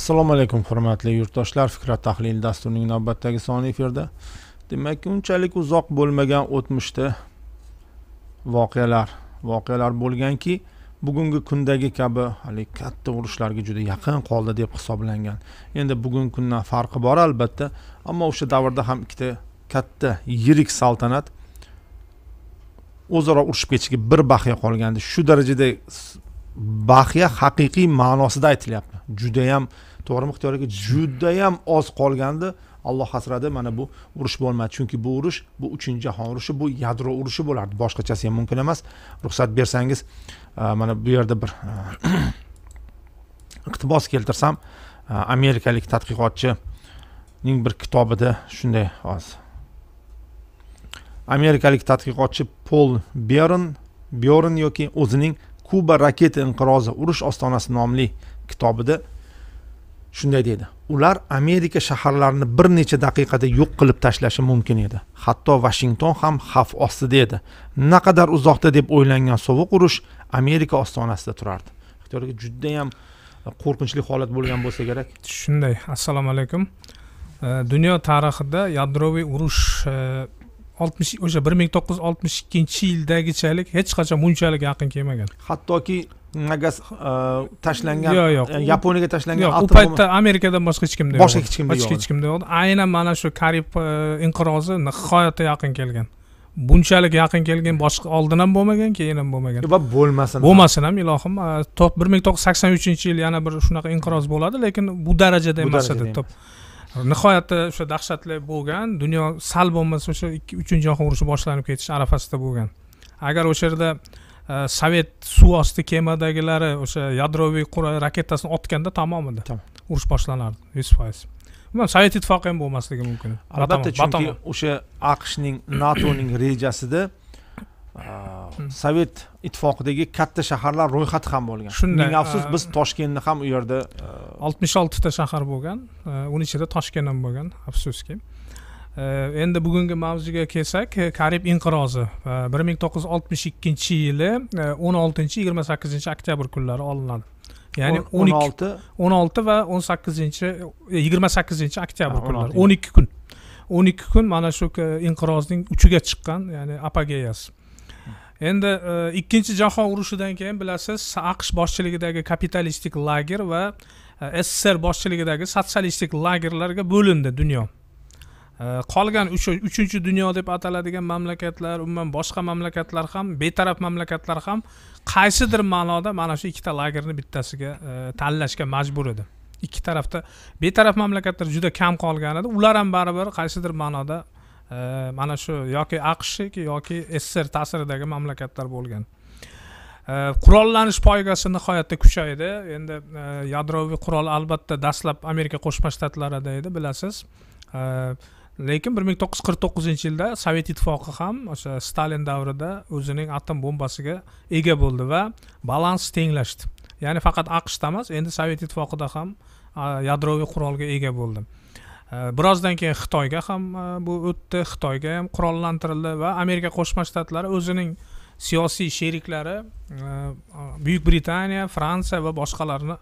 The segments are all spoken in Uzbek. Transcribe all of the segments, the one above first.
assalomu alaykum hurmatli yurtdoshlar fikrat tahlil dasturining navbatdagi soni efirda demak unchalik uzoq bo'lmagan o'tmishda voqealar voqealar bo'lganki bugungi kundagi kabi haligi katta urushlarga juda yaqin qoldi deb hisoblangan endi bugungi kundan farqi bor albatta ammo o'sha davrda ham ikkita katta yirik saltanat o'zaro urushib ketishiga bir baxya qolgandi shu darajada baxya haqiqiy ma'nosida aytilyapti judayam to'g'ri ixtiyoriga judayam oz qolgandi alloh hasrati mana bu urush bo'lmadi chunki bu urush bu uchinchi jahon urushi bu yadro urushi bo'lardi boshqachasi ham mumkin emas ruxsat bersangiz e, mana bu yerda bir e, iqtibos keltirsam e, amerikalik tadqiqotchining bir kitobida shunday hozir amerikalik tadqiqotchi pol beron beron yoki o'zining kuba raketa inqirozi urush ostonasi nomli kitobida shunday deydi ular amerika shaharlarini bir necha daqiqada yo'q qilib tashlashi mumkin edi hatto vashington ham xavf ostida edi naqadar uzoqda deb o'ylangan sovuq urush amerika ostonasida turardi juda judayam qo'rqinchli holat bo'lgan bo'lsa kerak shunday assalomu alaykum dunyo tarixida yadroviy urush e, oltmish o'sha bir ming to'qqiz yuz oltmish ikkinchi yildagichalik hech qachon bunchalik yaqin kelmagan hattoki nagas e, tashlangan yo'q yo'q e, yaponiyaga tashlangan yo'q u paytda amerikadan boshqa hech kimda yo'q boshqa hech kimda yo'q boshqa hech kimda yo'q aynan mana shu karib e, inqirozi nihoyatda yaqin kelgan bunchalik yaqin kelgan boshqa oldin ham bo'lmagan keyin ham bo'lmagan va bo'lmasin bo'lmasin ham ilohim bir ming to'qqiz yuz sakson uchinchi yil yana bir shunaqa inqiroz bo'ladi lekin bu darajada emas edi nihoyatda o'sha dahshatli bo'lgan dunyo sal bo'lmasa o'sha ikki uchinchi jahon urushi boshlanib ketish arafasida bo'lgan agar o'sha yerda sovet suv osti kemadagilari o'sha yadroviy qurol raketasini otganda edi urush boshlanardi yuz foiz umuman sovet ittifoqi ham bo'lmasligi mumkin albatta chunki o'sha aqshning natoning rejasida sovet ittifoqidagi katta shaharlar ro'yxati ham bo'lgan shunday ming afsus biz toshkentni ham u yerda oltmish oltita shahar bo'lgan uni ichida toshkent ham bo'lgan afsuski endi bugungi mavzuga kelsak e, karib inqirozi bir ming to'qqiz yuz oltmish ikkinchi yili e, o'n oltinchi yigirma sakkizinchi oktyabr kunlari olinadi ya'ni o'n olti o'n olti va o'n sakkizinchi e, yigirma sakkizinchi oktyabr kunlari o'n ikki kun o'n ikki kun mana shu inqirozning uchiga chiqqan ya'ni apogeyasi endi ikkinchi jahon urushidan keyin bilasiz aqsh boshchiligidagi kapitalistik lager va sssr boshchiligidagi sotsialistik lagerlarga bo'lindi dunyo qolgan uchinchi dunyo deb ataladigan mamlakatlar umuman boshqa mamlakatlar ham betaraf mamlakatlar ham qaysidir ma'noda mana shu ikkita lagerni bittasiga e, tanlashga majbur edi ikki tarafda betaraf mamlakatlar juda kam qolgan edi ular ham baribir qaysidir ma'noda e, mana shu yoki aqsh yoki sssr ta'siridagi mamlakatlar bo'lgan e, qurollanish poygasi nihoyatda kuchaydi endi yadroviy qurol albatta dastlab amerika qo'shma shtatlarida edi bilasiz lekin bir ming to'qqiz yuz qirq to'qqizinchi yilda sovet ittifoqi ham o'sha stalin davrida o'zining atom bombasiga ega bo'ldi va balans tenglashdi ya'ni faqat aqshda emas endi sovet ittifoqida ham yadroviy qurolga ega bo'ldi e, birozdan keyin xitoyga ham e, bu o'tdi xitoyga ham qurollantirildi va amerika qo'shma shtatlari o'zining siyosiy sheriklari e, buyuk britaniya fransiya va boshqalarni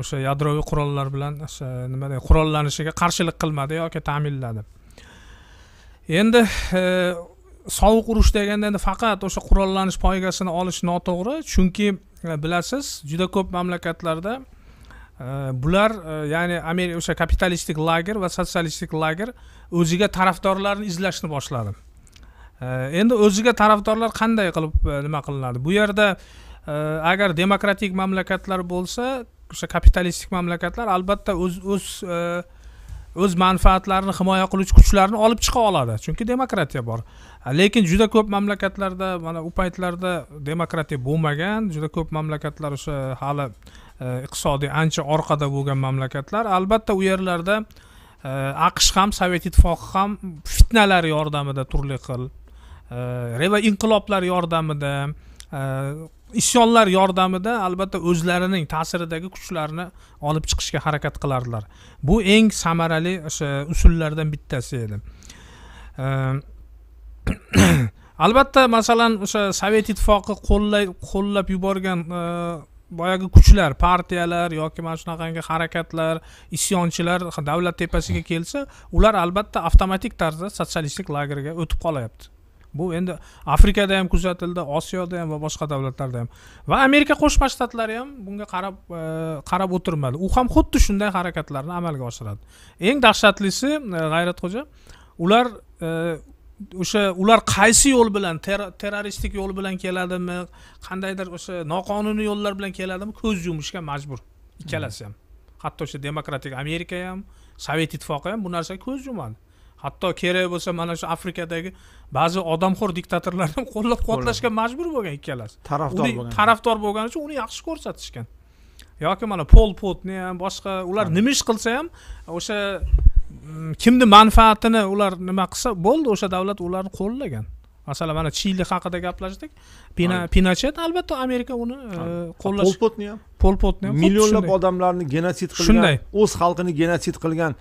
o'sha yadroviy qurollar bilan o'sha nima qurollanishiga qarshilik qilmadi yoki ta'minladi endi e, sovuq urush deganda endi faqat o'sha qurollanish poygasini olish noto'g'ri chunki e, bilasiz juda ko'p mamlakatlarda e, bular ya'ni amerika o'sha kapitalistik lager va sotsialistik lager o'ziga tarafdorlarni izlashni boshladi endi o'ziga tarafdorlar qanday qilib nima qilinadi bu yerda agar demokratik mamlakatlar bo'lsa o'sha kapitalistik mamlakatlar albatta o'z o'z o'z manfaatlarini himoya qiluvchi kuchlarni olib chiqa oladi chunki demokratiya bor lekin juda ko'p mamlakatlarda mana u paytlarda demokratiya bo'lmagan juda ko'p mamlakatlar o'sha hali e, iqtisodiy ancha orqada bo'lgan mamlakatlar albatta u yerlarda e, aqsh ham sovet ittifoqi ham fitnalar yordamida turli xil e, va inqiloblar yordamida isyonlar yordamida albatta o'zlarining ta'siridagi kuchlarni olib chiqishga harakat qilardilar bu eng samarali o'sha usullardan bittasi edi ehm, albatta masalan o'sha sovet ittifoqi qo'llay qo'llab yuborgan e, boyagi kuchlar partiyalar yoki mana shunaqangi harakatlar isyonchilar davlat tepasiga kelsa ular albatta avtomatik tarzda sotsialistik lagerga o'tib qolyapti bu endi afrikada ham kuzatildi osiyoda ham va boshqa davlatlarda ham va amerika qo'shma shtatlari ham bunga qarab e, qarab o'tirmadi u ham xuddi shunday harakatlarni amalga oshiradi eng dahshatlisi e, g'ayratxo'ja ular e, o'sha ular qaysi yo'l bilan terroristik yo'l bilan keladimi qandaydir o'sha noqonuniy yo'llar bilan keladimi ko'z yumishga majbur ikkalasi ham hatto o'sha demokratik amerika ham sovet ittifoqi ham bu narsaga ko'z yumadi hatto kerak bo'lsa mana shu afrikadagi ba'zi odamxo'r diktatorlarni ham qo'llab quvvatlashga majbur bo'lgan ikkalasi tarafdor bo'lgan tarafdor bo'lgani uchun uni yaxshi ko'rsatishgan yoki mana pol potni ham boshqa ular nima ish qilsa ham o'sha mm, kimni manfaatini ular nima qilsa bo'ldi o'sha davlat ularni qo'llagan masalan mana chili haqida gaplashdik pinochet albatta amerika uni e, qo'llash pol potni ham pol potni ham millionlab odamlarni genotsid qilgan shunday o'z xalqini genotsid qilgan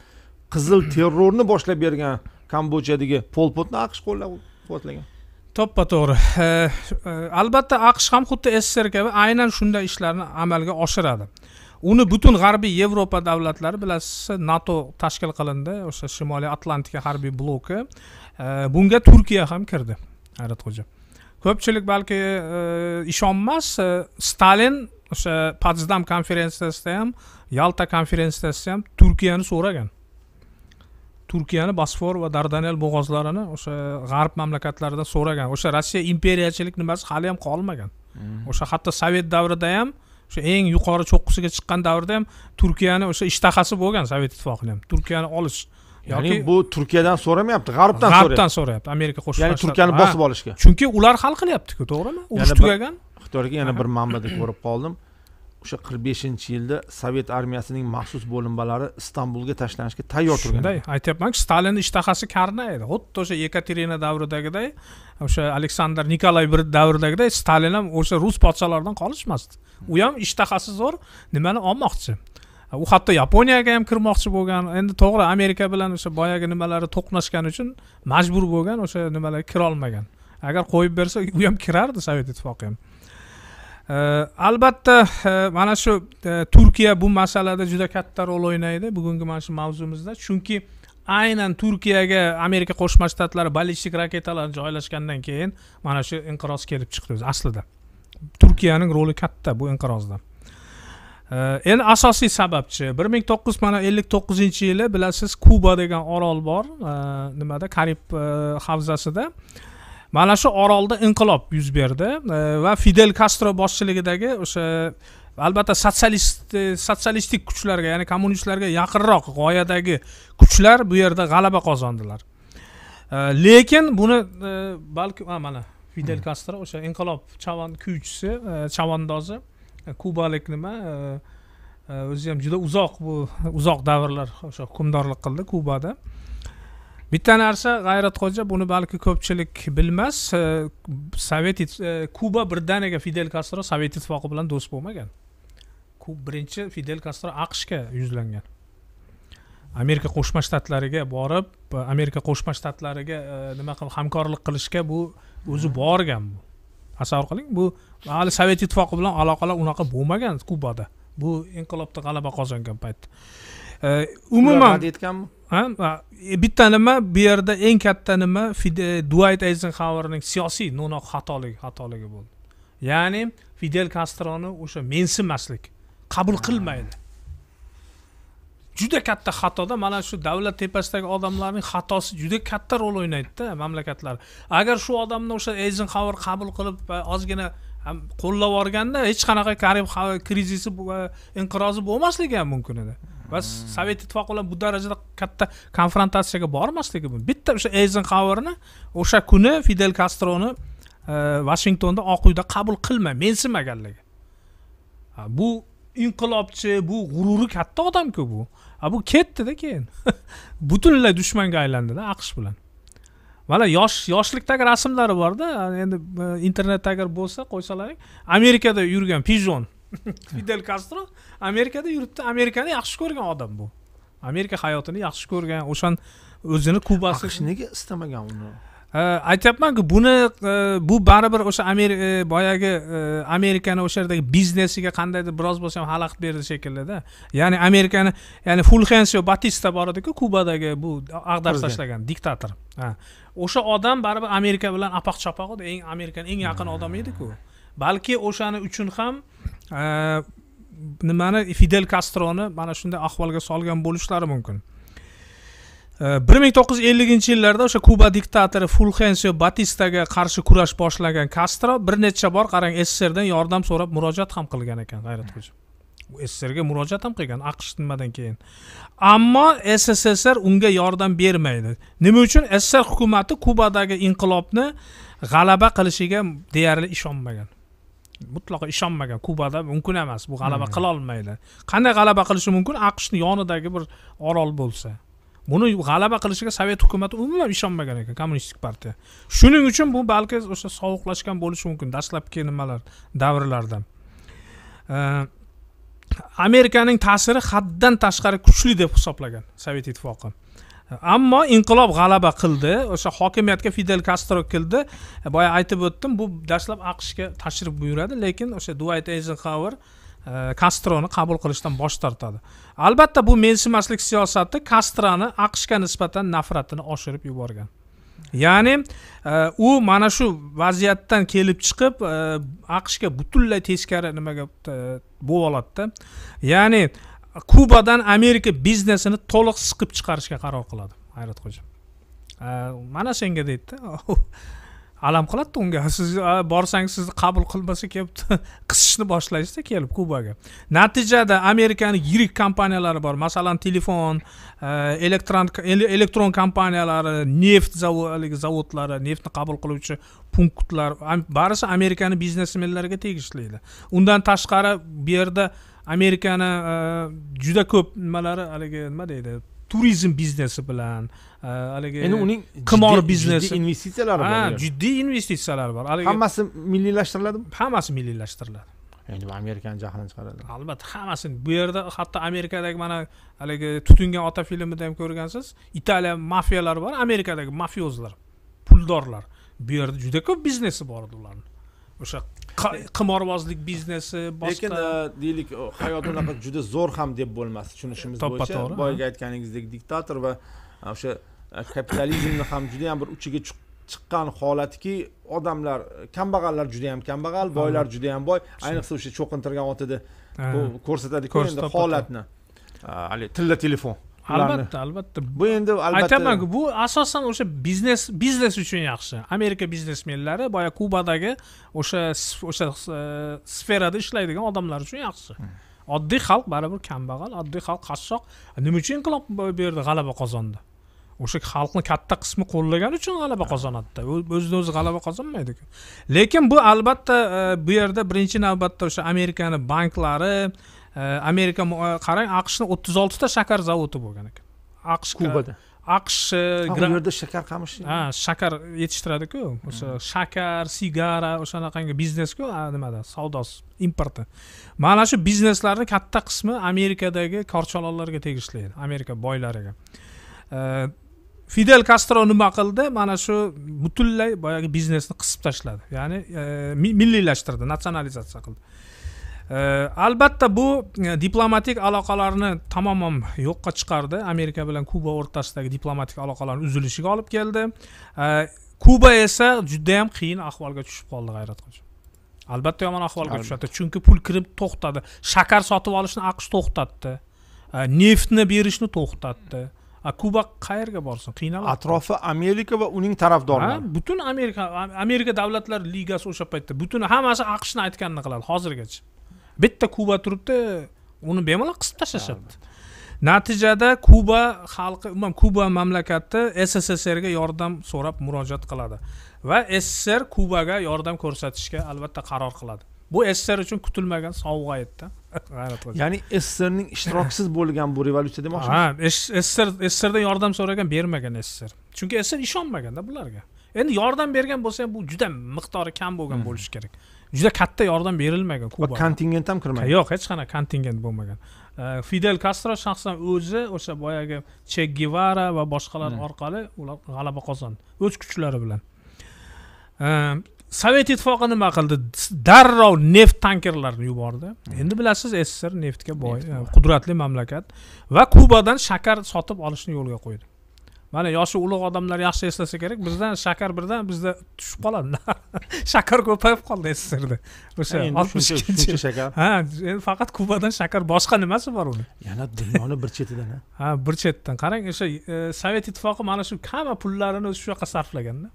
qizil terrorni boshlab bergan kambodjadagi polpotni aqsh qo'llab quvvatlagan toppa to'g'ri e, albatta aqsh ham xuddi sssr kabi aynan shunday ishlarni amalga oshiradi uni butun g'arbiy yevropa davlatlari bilasiz nato tashkil qilindi o'sha shimoliy atlantika harbiy bloki e, bunga turkiya ham kirdi hayratxo'ja ko'pchilik balki e, ishonmas stalin o'sha potsdam konferensiyasida ham yalta konferensiyasida ham turkiyani so'ragan turkiyani bosfor va dardanel bo'g'ozlarini o'sha g'arb mamlakatlaridan so'ragan o'sha rossiya imperiyachilik nimasi hali ham qolmagan mm-hmm. o'sha hatto sovet davrida ham o'sha eng yuqori cho'qqisiga chiqqan davrda ham turkiyani o'sha ishtahasi bo'lgan sovet ittifoqini ham turkiyani olish ya'ni bu turkiyadan so'ramayapti g'arbdan g'arbdan so'rayapti amerika qo'shma ya'ni turkiyani bosib olishga chunki ular hal qilyaptiku to'g'rimi urush tugagan xitoyga yana bir manbada ko'rib qoldim o'sha qirq beshinchi yilda sovet armiyasining maxsus bo'linmalari istanbulga tashlanishga tayyor turgan shunday aytyapmanku stalin ishtahasi karnaydi xuddi o'sha yekaterina davridagiday o'sha aleksandr nikolay bir davridagiday stalin ham o'sha rus podsholaridan qolishmasdi u ham ishtahasi zo'r nimani olmoqchi u hatto yaponiyaga ham kirmoqchi bo'lgan endi to'g'ri amerika bilan o'sha boyagi nimalari to'qnashgani uchun majbur bo'lgan o'sha nimalarga kirolmagan agar qo'yib bersa u ham kirardi sovet ittifoqi ham Э, albatta э, mana shu э, turkiya bu masalada juda katta rol o'ynaydi bugungi mana shu mavzumizda chunki aynan turkiyaga amerika qo'shma shtatlari ballistik raketalarni joylashgandan keyin mana shu inqiroz kelib chiqdi o'zi aslida turkiyaning roli katta bu inqirozda endi asosiy sababchi bir ming to'qqiz yuz mana ellik to'qqizinchi yili bilasiz kuba degan orol bor e, nimada karib e, havzasida mana shu orolda inqilob yuz berdi e, va fidel kastro boshchiligidagi o'sha albatta sotsialist sotsialistik kuchlarga ya'ni kommunistlarga yaqinroq g'oyadagi kuchlar bu yerda g'alaba qozondilar e, lekin buni e, balki mana fidel kastro hmm. o'sha inqilob chavon kuychisi chavandozi kubalik nima o'zi ham juda uzoq bu uzoq davrlar o'sha hukmdorlik qildi kubada bitta narsa g'ayratxo'ja buni balki ko'pchilik bilmas e, sovet e, kuba birdaniga fidel kastro sovet ittifoqi bilan do'st bo'lmagan birinchi fidel kastro aqshga yuzlangan amerika qo'shma shtatlariga borib e, amerika qo'shma shtatlariga nima qilib hamkorlik qilishga bu o'zi borgan tasavvur qiling bu hali sovet ittifoqi bilan aloqalar unaqa bo'lmagan kubada bu inqilobda g'alaba qozongan payt umuman aytganmi etganmi E, bitta nima bu yerda eng katta nima duayt eyzenxauerning siyosiy no'noq xatoligi xatoligi bo'ldi ya'ni fidel kastroni o'sha mensimaslik qabul qilmaydi juda katta xatoda mana shu davlat tepasidagi odamlarning xatosi juda katta rol o'ynaydida mamlakatlar agar shu odamni o'sha eyzenxauer qabul qilib e, ozgina qo'llab yuborganda hech qanaqa karib krizisi e, inqirozi bo'lmasligi ham mumkin edi va sovet ittifoqi bilan bu darajada katta konfrontatsiyaga bormasligi bitta o'sha eyzenxauerni o'sha kuni fidel kastroni vashingtonda e, oq uyda qabul qilma mensimaganligi bu inqilobchi bu g'ururi katta odamku bu a bu ketdida keyin butunlay dushmanga aylandida aqsh bilan mana yosh yoshlikdagi rasmlari borda endi e, internetda agar bo'lsa qo'ysalaring amerikada yurgan pijon fidel kastro amerikada yuribdi amerikani yaxshi ko'rgan odam bu amerika hayotini yaxshi ko'rgan o'shan o'zini kubasi aqsh nega istamagan uni aytyapmanku buni e, bu baribir o'sha amerika e, boyagi e, amerikani o'sha yerdagi biznesiga qandaydir biroz bo'lsa ham xalaqit berdi shekillida ya'ni amerikani ya'ni fulxensio batista bor ediku kubadagi bu ag'darib tashlagan diktator o'sha odam baribir amerika bilan apoq chapoq edi eng amerikani eng yaqin odami ediku balki o'shani uchun ham nimani fidel kastroni mana shunday ahvolga solgan bo'lishlari mumkin bir ming to'qqiz yuz elliginchi yillarda o'sha kuba diktatori fulxensio batistaga qarshi kurash boshlagan kastro bir necha bor qarang sssrdan yordam so'rab murojaat ham qilgan ekan g'ayrat xo'ja sssrga murojaat ham qilgan aqsh nimadan keyin ammo sssr unga yordam bermaydi nima uchun sssr hukumati kubadagi inqilobni g'alaba qilishiga deyarli ishonmagan mutlaqo ishonmagan kubada mumkin emas bu g'alaba hmm. qila olmaydi qanday g'alaba qilishi mumkin aqshni yonidagi bir orol bo'lsa buni g'alaba qilishiga sovet hukumati umuman ishonmagan ekan kommunistik partiya shuning uchun bu balki o'sha sovuqlashgan bo'lishi mumkin dastlabki nimalar davrlarda amerikaning ta'siri haddan tashqari kuchli deb hisoblagan sovet ittifoqi ammo inqilob g'alaba qildi o'sha hokimiyatga fidel kastro keldi e, boya aytib o'tdim bu dastlab aqshga tashrif buyuradi lekin o'sha duayt eyzenxauer kastroni e, qabul qilishdan bosh tortadi albatta bu mensimaslik siyosati kastroni aqshga nisbatan nafratini oshirib yuborgan ya'ni e, u mana shu vaziyatdan kelib chiqib aqshga butunlay teskari nimaga bo'lib oladida ya'ni kubadan amerika biznesini to'liq siqib chiqarishga qaror qiladi hayratxo'ja mana senga deydida alam qiladida unga siz borsangiz sizni qabul qilmasa kelib qisishni boshlaysizda kelib kubaga natijada amerikani yirik kompaniyalari bor masalan telefon e, elektron elektron kompaniyalari neft haligi zavodlari neftni qabul qiluvchi punktlar barisi amerikani biznesmenlariga tegishli edi undan tashqari bu yerda amerikani e, juda ko'p nimalari haligi nima deydi turizm biznesi bilan e, haligi endi uning qimor biznesi investitsiyalari bor jiddiy investitsiyalari bor haligi hammasi milliylashtiriladimi hammasi milliylashtiriladi endi bu amerikani jahlini chiqaradi albatta hammasini bu yerda hatto amerikadagi mana haligi tutingan ota filmida ham ko'rgansiz italiya mafiyalari bor amerikadagi mafiozlar puldorlar bu yerda juda ko'p biznesi bor edi ularni o'sha qimorbozlik biznesi boshqa lekin e, deylik hayot unaqa juda zo'r ham deb bo'lmas tushunishimiz bo'yicha boyagi aytganingizdek diktator va e, o'sha e, kapitalizmni ham juda yam bir uchiga chiqqan holatki odamlar kambag'allar juda yam kambag'al boylar juda yam boy ayniqsa o'sha cho'qintirgan otida ko'rsatadiku endi holatni haligi tilla telefon albatta albatta bu endi albatta bu asosan o'sha biznes biznes uchun yaxshi amerika biznesmenlari boya kubadagi o'sha o'sha e, sferada ishlaydigan odamlar uchun yaxshi hmm. oddiy xalq baribir kambag'al oddiy xalq qashshoq e, nima uchun inqilob bu yerda g'alaba qozondi o'sha xalqni katta qismi qo'llagani uchun g'alaba qozonadida o'zidan o'zi g'alaba qozonmaydiku lekin bu albatta e, bu yerda birinchi navbatda o'sha amerikani banklari amerika qarang aqshni o'ttiz oltita shakar zavodi bo'lgan ekan aqsh kubada aqsh u yerda shakar qamish ha shakar yetishtiradiku o'sha shakar sigara o'shanaqangi biznesku nimada savdosi importi mana shu bizneslarni katta qismi amerikadagi korchalonlarga tegishli edi amerika boylariga fidel kastro nima qildi mana shu butunlay boyagi biznesni qisib tashladi ya'ni milliylashtirdi natsionalizatsiya qildi albatta bu diplomatik aloqalarni tamoman yo'qqa chiqardi amerika bilan kuba o'rtasidagi diplomatik aloqalarni uzilishiga olib keldi kuba esa judayam qiyin ahvolga tushib qoldi g'ayrat qo'chim albatta yomon ahvolga tushadi chunki pul kirib to'xtadi shakar sotib olishni aqsh to'xtatdi neftni berishni to'xtatdi a kuba qayerga borsin qiynaladi atrofi amerika va uning tarafdorlari butun amerika amerika davlatlar ligasi o'sha paytda butun hammasi aqshni aytganini qiladi hozirgacha bitta kuba turibdi uni bemalol qisib tashlashyapti natijada kuba xalqi umuman kuba mamlakati sssrga yordam so'rab murojaat qiladi va sssr kubaga yordam ko'rsatishga albatta qaror qiladi bu sssr uchun kutilmagan sovg'a edida ya'ni sssrning ishtiroksiz bo'lgan bu revolyutsiya demoqchimiz ha sssr sssrdan yordam so'ragan bermagan sssr chunki sssr ishonmaganda bularga endi yordam bergan bo'lsa ham bu juda miqdori kam bo'lgan bo'lishi kerak juda katta yordam berilmagan kuba kontingent ham kirmagan yo'q hech qanaqa kontingent bo'lmagan fidel kastro shaxsan o'zi o'sha boyagi che gevara va boshqalar hmm. orqali ular g'alaba qozondi o'z kuchlari bilan sovet ittifoqi nima qildi darrov neft tankerlarini yubordi hmm. endi bilasiz sssr neftga boy e, qudratli mamlakat va kubadan shakar sotib olishni yo'lga qo'ydi mana yoshi ulug' odamlar yaxshi eslasa kerak bizdan shakar birdan bizda tushib qoladi shakar ko'payib qoldi sssrda o'sha oltmishuncha shakar ha endi faqat kubadan shakar boshqa nimasi bor uni yana dunyoni bir chetidan ha bir chetdan qarang o'sha e, sovet ittifoqi mana shu hamma pullarini shu yoqqa sarflaganda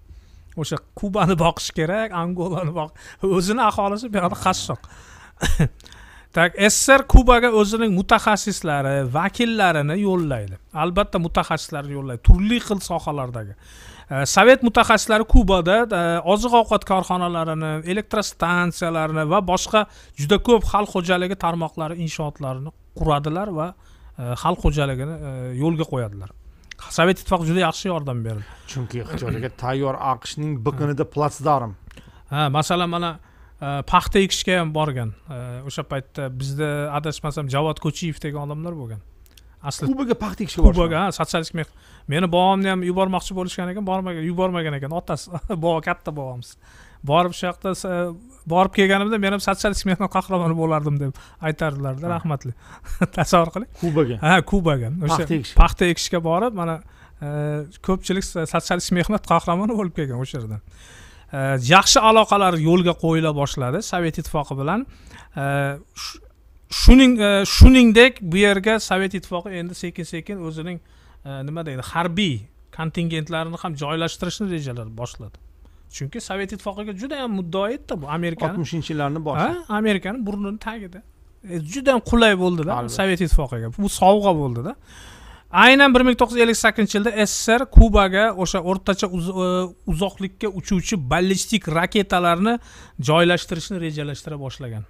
o'sha kubani boqish kerak angolani boq o'zini aholisi bu yoqda qashshoq так sssr kubaga o'zining mutaxassislari vakillarini yo'llaydi albatta mutaxassislarni yo'llaydi turli xil sohalardagi eh, sovet mutaxassislari kubada eh, oziq ovqat korxonalarini elektrostansiyalarni va boshqa juda ko'p xalq xo'jaligi tarmoqlari inshootlarini quradilar va eh, xalq xo'jaligini yo'lga qo'yadilar sovet ittifoqi juda yaxshi yordam berdi chunki ixtiyoriga tayyor aqshning biqinida platsdarm ha masalan mana Э, paxta ekishga ham borgan э, o'sha paytda bizda adashmasam javod ko'chiyev degan odamlar bo'lgan asli kubaga paxta ekishga borgan kubaga ha sotsialistik meni bobomni ham yubormoqchi bo'lishgan ekan bormagan yubormagan ekan otasi bobo katta bobomiz borib shu yoqda borib kelganimda men ham sotsialistik mehnat qahramoni bo'lardim deb aytardilarda rahmatli tasavvur qiling kubaga ha kubaga o'sha paxta ekishga borib mana e, ko'pchilik sotsialistik mehnat qahramoni bo'lib kelgan o'sha yerdan Э, yaxshi aloqalar yo'lga qo'yila boshladi sovet ittifoqi bilan э, shuning э, shuningdek bu yerga sovet ittifoqi endi sekin sekin o'zining e, nima deydi harbiy kontingentlarini ham joylashtirishni rejalar boshladi chunki sovet ittifoqiga judayam muddao etdi bu amerikani oltmishinchi yillarni boshi amerikani burnini tagida e, judayam qulay bo'ldida sovet ittifoqiga bu sovg'a bo'ldida aynan bir ming to'qqiz yuz ellik sakkizinchi yilda sssr kubaga o'sha o'rtacha e, uzoqlikka uchuvchi ballistik raketalarni joylashtirishni rejalashtira boshlagan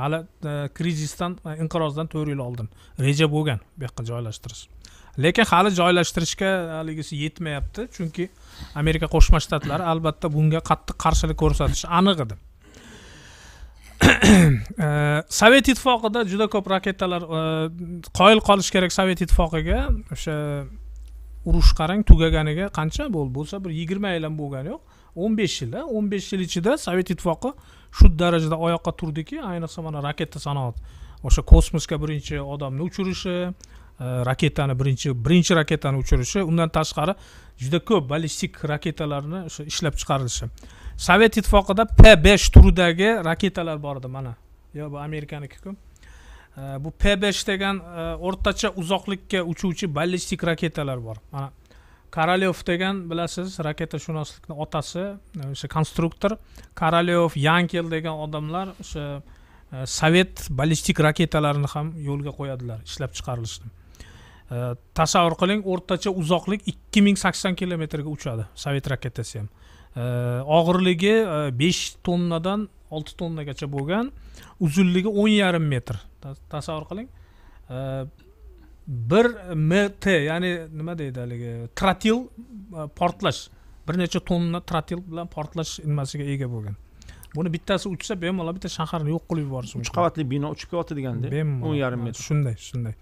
hali e, krizisdan e, inqirozdan to'rt yil oldin reja bo'lgan bu yoqqa joylashtirish lekin hali joylashtirishga haligisi yetmayapti chunki amerika qo'shma shtatlari albatta bunga qattiq qarshilik ko'rsatishi aniq edi Э, sovet ittifoqida juda ko'p raketalar э, qoyil qolish kerak sovet ittifoqiga o'sha urush qarang tugaganiga qancha bo'ldi bo'lsa bir yigirma yil ham bo'lgani yo'q o'n besh yil o'n besh yil ichida sovet ittifoqi shu darajada oyoqqa turdiki ayniqsa mana raketa sanoat o'sha kosmosga birinchi odamni uchirishi e, raketani birinchi birinchi raketani uchirishi undan tashqari juda ko'p ballistik raketalarni o'sha ishlab chiqarilishi sovet ittifoqida p besh turidagi raketalar bor edi mana yo bu amerikanikiku e, bu p besh degan e, o'rtacha uzoqlikka uchuvchi ballistik raketalar bor mana korolev degan bilasiz raketashunoslikni otasi e, o'sha konstruktor korolev yankel degan odamlar o'sha sovet ballistik raketalarini ham yo'lga qo'yadilar ishlab chiqarilishni tasavvur qiling o'rtacha uzoqlik ikki ming sakson kilometrga uchadi sovet raketasi ham og'irligi e, besh tonnadan olti tonnagacha bo'lgan uzunligi o'n yarim metr tasavvur qiling bir mt ya'ni nima deydi haligi trotil e, portlash bir necha tonna trotil bilan portlash nimasiga ega bo'lgan buni bittasi uchsa bemalol bitta shaharni yo'q qilib yuborishi mumkin uch qavatli bino uchib kelyapti deganda bemalol o'n yarim metr shunday shunday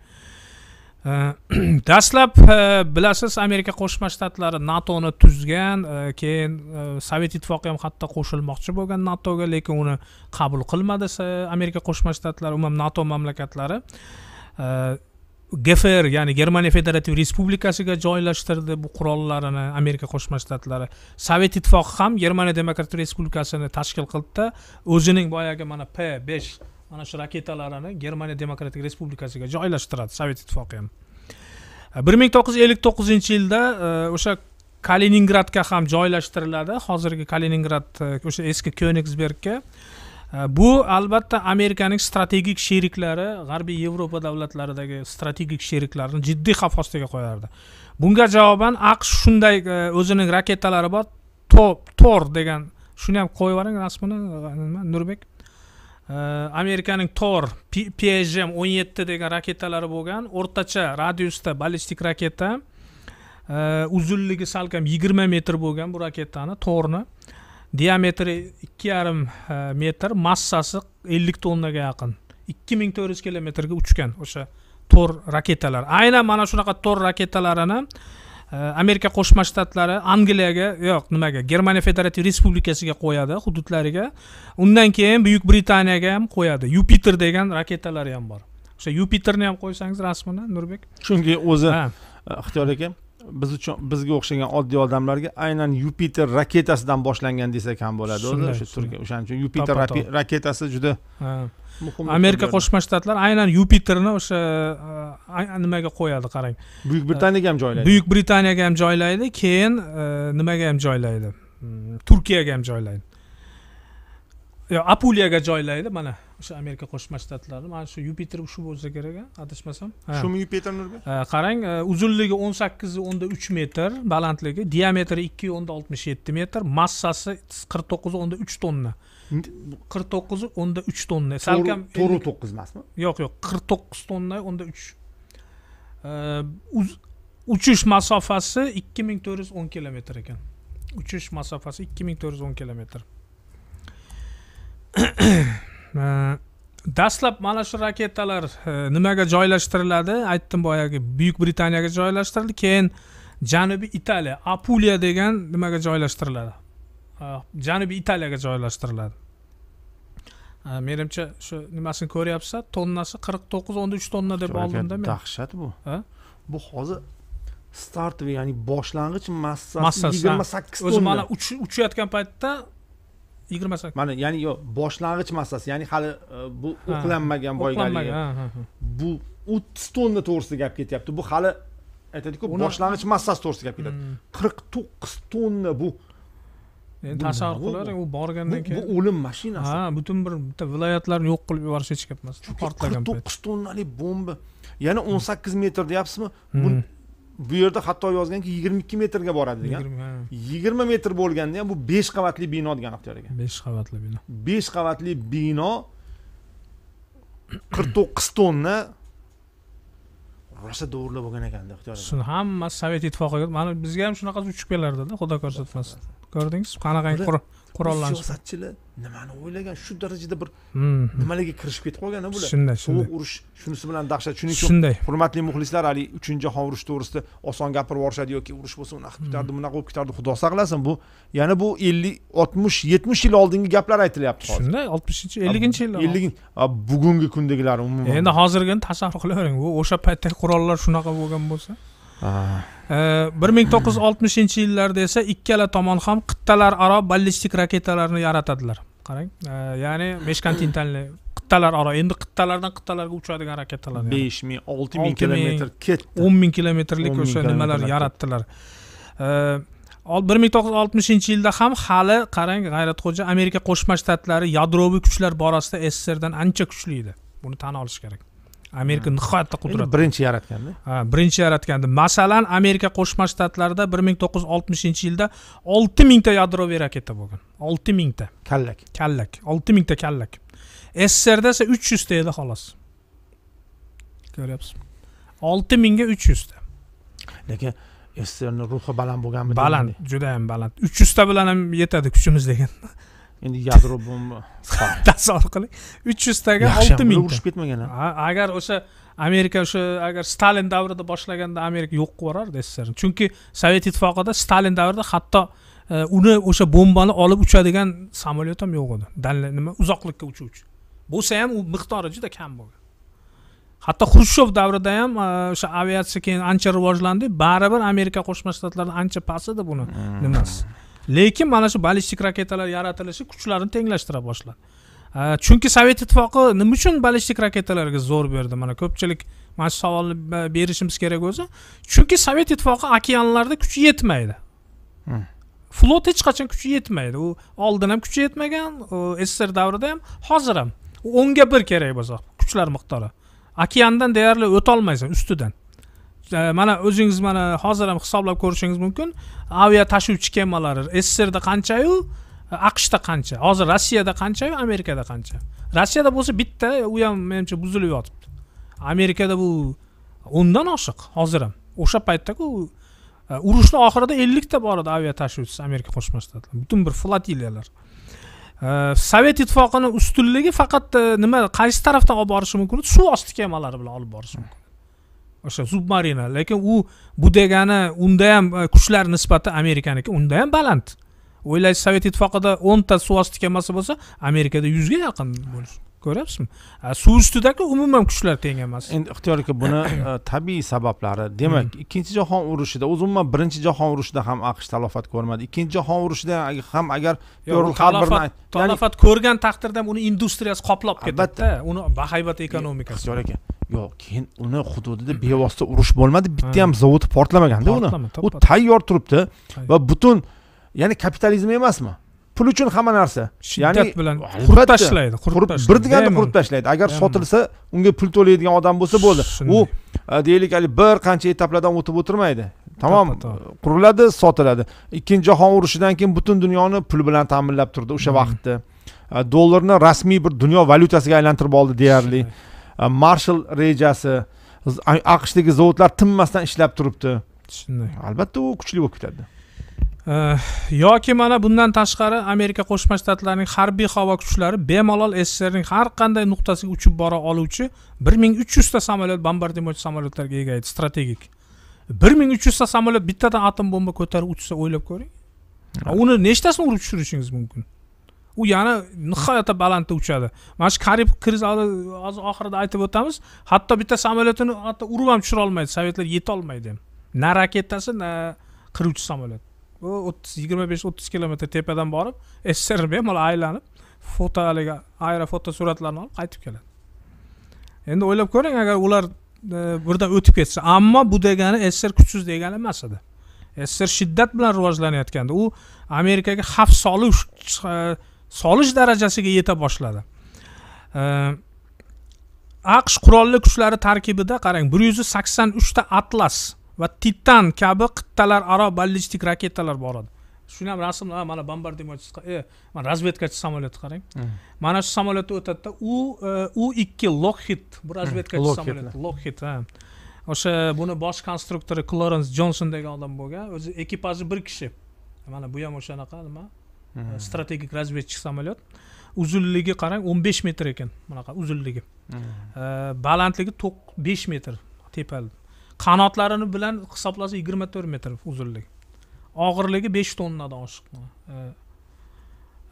Э, dastlab э, bilasiz amerika qo'shma shtatlari natoni tuzgan e, keyin e, sovet ittifoqi ham hatto qo'shilmoqchi bo'lgan natoga lekin uni qabul qilmadi amerika qo'shma shtatlari umuman nato mamlakatlari e, gfr ya'ni germaniya federativ respublikasiga joylashtirdi bu qurollarini amerika qo'shma shtatlari sovet ittifoqi ham germaniya demokratik respublikasini tashkil qildida o'zining boyagi mana p besh mana shu raketalarini germaniya demokratik respublikasiga joylashtiradi sovet ittifoqi ham e, bir ming to'qqiz yuz ellik to'qqizinchi yilda e, o'sha kaliningradga ham joylashtiriladi hozirgi kaliningrad e, o'sha eski kenigsbergga bu albatta amerikaning strategik sheriklari g'arbiy yevropa davlatlaridagi strategik sheriklarni jiddiy xavf ostiga qo'yardi bunga javoban aqsh shunday o'zining raketalari bor tor degan shuni ham qo'yib yuboring rasmini nima nurbek amerikaning tor pgm o'n yetti degan raketalari bo'lgan o'rtacha radiusda ballistik raketa uzunligi salkam yigirma metr bo'lgan bu raketani torni diametri ikki yarim metr massasi ellik tonnaga yaqin ikki ming to'rt yuz kilometrga uchgan o'sha tor raketalar aynan mana shunaqa tor raketalarini amerika qo'shma shtatlari angliyaga yo'q nimaga germaniya federativ respublikasiga qo'yadi hududlariga undan keyin buyuk britaniyaga ham qo'yadi yupiter degan raketalari ham bor o'sha yupiterni ham qo'ysangiz rasmini nurbek chunki o'zi ixtiyor aka biz uchun bizga o'xshagan oddiy odamlarga aynan yupiter raketasidan boshlangan desak ham bo'ladi o'zi o'sha o'shaning uchun yupiter raketasi juda amerika qo'shma shtatlari aynan yupiterni o'sha e, nimaga qo'yadi qarang buyuk britaniyaga ham joylaydi buyuk britaniyaga ham joylaydi keyin e, nimaga ham joylaydi hmm, turkiyaga ham joylaydi yo apuliyaga joylaydi mana o'sha amerika qo'shma shtatlari mana shu yupiter shu bo'lsa kerak a adashmasam shumi yupiter e, qarang uzunligi o'n sakkiz o'nda uch metr balandligi diametri ikki o'nda oltmish yetti metr massasi qirq to'qqiz o'nda uch tonna qirq to'qqizi o'nda uch tonna salkam to'rt to'qqiz emasmi yo'q yo'q qirq to'qqiz tonna o'nda uch uchish masofasi ikki ming to'rt yuz o'n kilometr ekan uchish masofasi ikki ming to'rt yuz o'n kilometr dastlab mana shu raketalar e, nimaga joylashtiriladi aytdim boyagi buyuk britaniyaga joylashtirildi keyin janubiy italiya apuliya degan nimaga joylashtiriladi janubiy italiyaga joylashtiriladi menimcha shu nimasini ko'ryapsizlar tonnasi qirq to'qqiz o'n uch tonna deb oldimda men dahshat bu bu hozir startовый ya'ni boshlang'ich massasi yigirma sakkiz tonna o'zi mana uchayotgan paytda yigirma sakkiz mana ya'ni yo boshlang'ich massasi ya'ni hali e, bu o'qlanmagan boyagi bu o'ttiz tonna to'g'risida gap ketyapti bu hali aytadiku boshlang'ich massasi to'g'risida gap ketadi hmm. qirq to'qqiz tonna bu endi tasavvur qilar u borgandan keyin bu o'lim mashinasi ha butun bir bitta viloyatlarni yo'q qilib yuborish hech gap emas portlagan to'qqiz tonnali bomba yana o'n sakkiz metr deyapsizmi hmm. bu yerda hatto yozganki yigirma ikki metrga boradi degan yigirma metr bo'lganda ham bu besh qavatli bino degan ixtiyor ekan besh qavatli bino besh qavatli bino qirq to'qqiz tonna rosa dovurlab olgan ekan shuni hammasi sovet ittifoqiga mana bizga ham shunaqa uchib kelardida xudo ko'rsatmasin ko'rdingiz qanaqangi qurollanish siyosatchilar nimani o'ylagan shu darajada bir hmm. nimalarga kirishib ketib qolgan bular shunday shunday sovuq urush shunisi bilan dahshat shuning uchun shunday hurmatli muxlislar haligi uchinchi jahon urushi to'g'risida oson gapirib yuborishadi yoki urush bo'lsa unaqa qilib ketardi hmm. bunaqa bo'lib ketardi xudo saqlasin bu yana bu ellik oltmish yetmish yil oldingi gaplar aytilyapti hozir shunday oltmishinchi elliginchi yillar ellik bugungi kundagilar umuman endi hozirgini tasavvur qilavering bu o'sha paytdagi qurollar shunaqa bo'lgan bo'lsa bir ming to'qqiz yuz oltmishinchi yillarda esa ikkala tomon ham qit'alararo ballistik raketalarni yaratadilar qarang ya'ni meshkontinentalniy qit'alararo endi qit'alardan qit'alarga uchadigan raketalar besh ming olti ming kilometr ketdi o'n ming kilometrlik o'sha nimalar yaratdilar bir ming to'qqiz yuz oltmishinchi yilda ham hali qarang g'ayratxo'ja amerika qo'shma shtatlari yadroviy kuchlar borasida sssrdan ancha kuchli edi buni tan olish kerak amerika nihoyatda qudratli birinchi yaratganda ha birinchi yaratganda masalan amerika qo'shma shtatlarida bir ming to'qqiz yuz oltmishinchi yilda olti mingta yadroviy raketa bo'lgan olti mingta kallak kallak olti mingta kallak sssrda esa uch yuzta edi xolos ko'ryapsizmi olti mingga uch yuzta lekin sssrni ruhi baland bo'lganmi baland judayam baland uch yuzta bilan ham yetadi kuchimiz degan endi yadro bomba bittasi orqali uch yuztaga olti ming urushib ketmagan agar o'sha amerika o'sha agar stalin davrida boshlaganda amerika yo'q qilib yuborardi sssrni chunki sovet ittifoqida stalin davrida hatto e, uni o'sha bombani olib uchadigan samolyot ham yo'q edi nima uzoqlikka uchuvchi bo'lsa ham u miqdori juda kam bo'lgan hatto xrushchev davrida ham e, o'sha aviatsiya keyin ancha rivojlandi baribir amerika qo'shma shtatlarida ancha past edi buni hmm. nimasi lekin mana shu ballistik raketalar yaratilishi kuchlarni tenglashtira boshladi chunki sovet ittifoqi nima uchun ballistik raketalarga zo'r berdi mana ko'pchilik mana shu savolni berishimiz kerak o'zi chunki sovet ittifoqi okeanlarda kuchi yetmaydi hmm. flot hech qachon kuchi yetmaydi u oldin ham kuchi yetmagan sssr davrida ham hozir ham o'nga bir kerak bo'lsa kuchlar miqdori okeandan deyarli o'tolmaysan ustidan Э, mana o'zingiz mana hozir ham hisoblab ko'rishingiz mumkin avia tashuvchi kemalari sssrda qanchayu э, aqshda qancha hozir rossiyada qanchayu amerikada qancha rossiyada bo'lsa bitta u ham menimcha buzilib yotibdi amerikada bu o'ndan oshiq hozir ham o'sha paytdaku e, urushni oxirida ellikta bor edi avia tashuvchisi amerika qo'shma shtatlar butun bir flotiliyalar e, sovet ittifoqini ustunligi faqat e, nima qaysi tarafdan olib borishi mumkin suv osti kemalari bilan olib borishi mumkin o'sha submarina lekin u bu degani unda ham e, kuchlar nisbati amerikaniki unda ham baland o'ylaysiz sovet ittifoqida o'nta suvosti kemasi bo'lsa amerikada yuzga yaqin bo'lishi ko'ryapsizmi suv ustidaku umuman kuchlar teng emas endi ixtiyor aka buni e, tabiiy sabablari demak hmm. ikkinchi jahon urushida o'zi umuman birinchi jahon urushida ham aqsh talofat ko'rmadi ikkinchi jahon urushida ham agar talofat ko'rgan taqdirda ham uni industriyasi qoplab ketdi albatta uni bahaybat ekonomikasi ixtiyor aka yo'q keyin uni hududida bevosita urush bo'lmadi bitta ham zavod portlamaganda uni u tayyor turibdi va butun ya'ni kapitalizm emasmi pul uchun hamma narsa ya'ni bilan qurib tashlaydi qurib bir deganda qurib tashlaydi agar sotilsa unga pul to'laydigan odam bo'lsa bo'ldi u e, deylik haligi bir qancha etaplardan o'tib o'tirmaydi tamom quriladi sotiladi ikkinchi jahon urushidan keyin butun dunyoni pul bilan ta'minlab turdi o'sha hmm. vaqtda e, dollarni rasmiy bir dunyo valyutasiga aylantirib oldi deyarli e, marshal rejasi aqshdagi zavodlar tinmasdan ishlab turibdi shunday albatta u kuchli bo'lib ketadi Э, yoki mana bundan tashqari amerika qo'shma shtatlarining harbiy havo kuchlari bemalol sssrning har qanday nuqtasiga uchib bora oluvchi bir ming uch yuzta samolyot bombardimonchi samolyotlarga ega edi strategik bir ming uch yuzta samolyot bittadan atom bomba ko'tarib uchsa o'ylab ko'ring uni nechtasini urib tushirishingiz mumkin u yana nihoyatda balandda uchadi mana shu karib kriz hozir oxirida aytib o'tamiz hatto bitta samolyotini hatto urib ham tushira olmaydi sovetlar yetolmaydi ham na raketasi na qiruvchi samolyot u o'ttiz yigirma besh o'ttiz kilometr tepadan borib srb bemalol aylanib foto haligi aerofoto suratlarni olib qaytib keladi endi o'ylab ko'ring agar ular e, birdan o'tib ketsa ammo bu degani sssr kuchsiz degani emas edi sssr shiddat bilan rivojlanayotgandi u amerikaga xavf solish e, solish darajasiga yeta boshladi e, aqsh qurolli kuchlari tarkibida qarang bir yuz sakson uchta atlas va titan kabi qit'alararo ballistik raketalar bor edi shuni ham rasm mana bombardimonchi e, mana razvedkachi samolyoti qarang hmm. mana shu samolyotda o'tadida u e, u ikki lokhit bu razvedkachi hmm, samolyoti lokhit ha o'sha buni bosh konstruktori klorens jonson degan odam bo'lgan o'zi ekipaji bir kishi mana bu ham o'shanaqa nima hmm. e, strategik razvedchi samolyot uzunligi qarang o'n besh metr ekan bunaqa uzunligi balandligi besh metr tepalik qanotlarini bilan hisoblasa yigirma to'rt metr uzunlik og'irligi besh tonnadan oshiq e,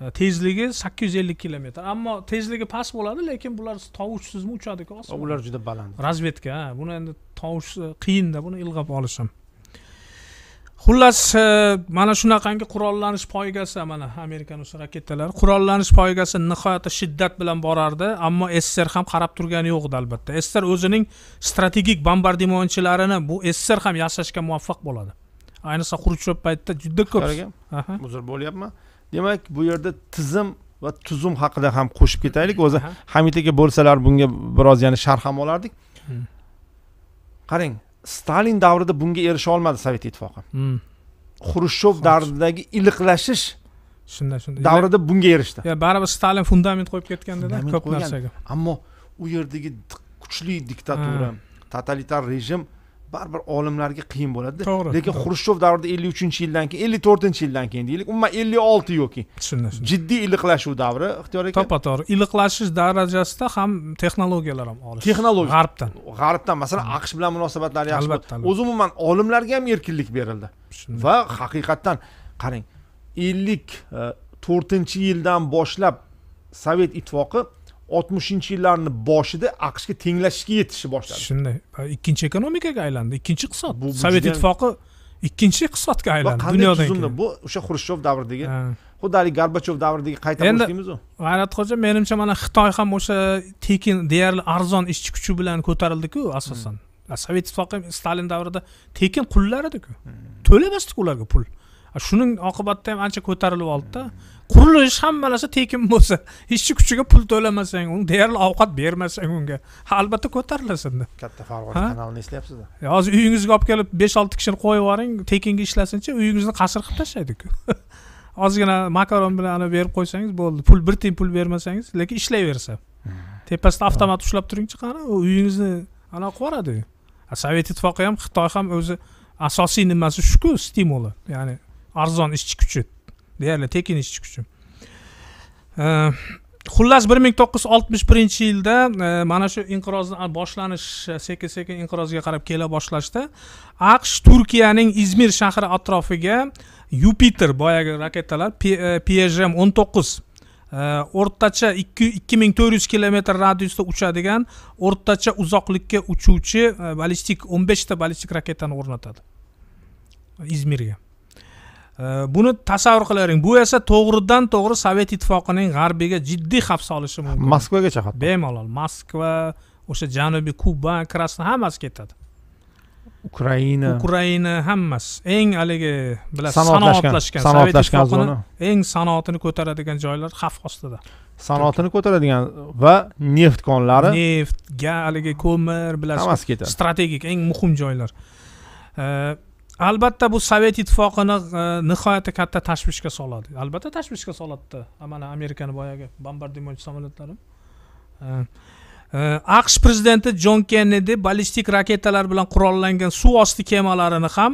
e, tezligi sakkiz yuz ellik kilometr ammo tezligi past bo'ladi lekin bular tovushsizmi uchadiku ular juda baland razvedka buni endi tovush qiyinda buni ilg'ab olish ham xullas e, mana shunaqangi qurollanish poygasi mana amerikani o'sha raketalari qurollanish poygasi nihoyatda shiddat bilan borardi ammo sssr ham qarab turgani yo'q edi albatta sssr o'zining strategik bombardimonchilarini bu sssr ham yashashga muvaffaq bo'ladi ayniqsa xrushchev paytida juda ko'p uzr bo'lyapman demak bu yerda tizim va tuzum haqida ham qo'shib ketaylik o'zi hamid aka bo'lsalar bunga biroz yana sharh ham olardik hmm. qarang stalin davrida bunga erisha olmadi sovet ittifoqi hmm. davridagi iliqlashish shunday shunday davrida bunga erishdi baribir stalin fundament qo'yib ketgandada ko'p narsaga ammo u yerdagi kuchli diktatura totalitar rejim baribir olimlarga qiyin bo'ladida to'g'ri lekin xrushchev davrida ellik uchinchi yildan keyin ellik to'rtinchi yildan keyin deylik umuman ellik olti yoki tushundim jiddiy iliqlashuv davri ixtiyor aka to'ppa to'g'ri iliqlashish darajasida ham texnologiyalar ham olish texnologiya g'arbdan g'arbdan masalan hmm. aqsh bilan munosabatlar yaxshi albatta o'zi umuman olimlarga ham erkinlik berildi va haqiqatdan qarang ellik e, to'rtinchi yildan boshlab sovet ittifoqi oltmishinchi yillarni boshida aqshga tenglashishga yetishni boshladi shunday ikkinchi ekonomikaga aylandi ikkinchi iqtisod sovet ittifoqi ikkinchi iqtisodga aylandi dunyodan keyin bu o'sha xrushchev davridagi xuddi haligi gorbachev davridagi qayta endi g'ayratxo'ja menimcha mana xitoy ham o'sha tekin deyarli arzon ishchi kuchi bilan ko'tarildiku hmm. asosan sovet ittifoqi ham stalin davrida tekin qullar ediku hmm. to'lamasdik ularga pul shuning oqibatida ham ancha ko'tarilib oldida hmm. qurilish hamma tekin bo'lsa ishchi kuchiga pul to'lamasang un deyarli ovqat bermasang unga albatta ko'tarilasinda katta farg'ona kanalini eslayapsizmi hozir uyingizga olib kelib besh olti kishini qo'yib yuboring tekinga ishlasinchi uyingizni qasr qilib tashlaydiku ozgina makaron bilan ana berib qo'ysangiz bo'ldi pul bir tiyin pul bermasangiz lekin ishlayversa hmm. tepasida avtomat ushlab turingchi qani u uyingizni anaqa qilib yuboradi sovet ittifoqi ham xitoy ham o'zi asosiy nimasi shuku stimuli ya'ni arzon ishchi kuchi deyarli tekin ishchi kuchi xullas bir ming to'qqiz yuz oltmish birinchi yilda e, mana shu inqirozni boshlanish sekin sekin inqirozga qarab kela boshlashda aqsh turkiyaning izmir shahri atrofiga yupiter boyagi raketalar pjm e, o'n to'qqiz e, o'rtacha ikki ikki ming to'rt yuz kilometr radiusda uchadigan o'rtacha uzoqlikka uchuvchi ballistik o'n beshta ballistik raketani o'rnatadi izmirga buni tasavvur qilavering bu esa to'g'ridan to'g'ri sovet ittifoqining g'arbiga jiddiy xavf solishi mumkin moskvagacha hatto bemalol moskva o'sha janubiy kuba krasno hammasi ketadi ukraina ukraina hammasi eng haligi bilasiz sanoatlashgan sanoatlashgan zona eng sanoatini ko'taradigan joylar xavf ostida sanoatini ko'taradigan va neft konlari neft haligi ko'mir bilasiz hammasi ketadi strategik eng muhim joylar albatta bu sovet ittifoqini e, nihoyatda katta tashvishga soladi albatta tashvishga soladida mana amerikani boyagi bombardimonchi samolyotlari e, e, aqsh prezidenti jon kennedi ballistik raketalar bilan qurollangan suv osti kemalarini ham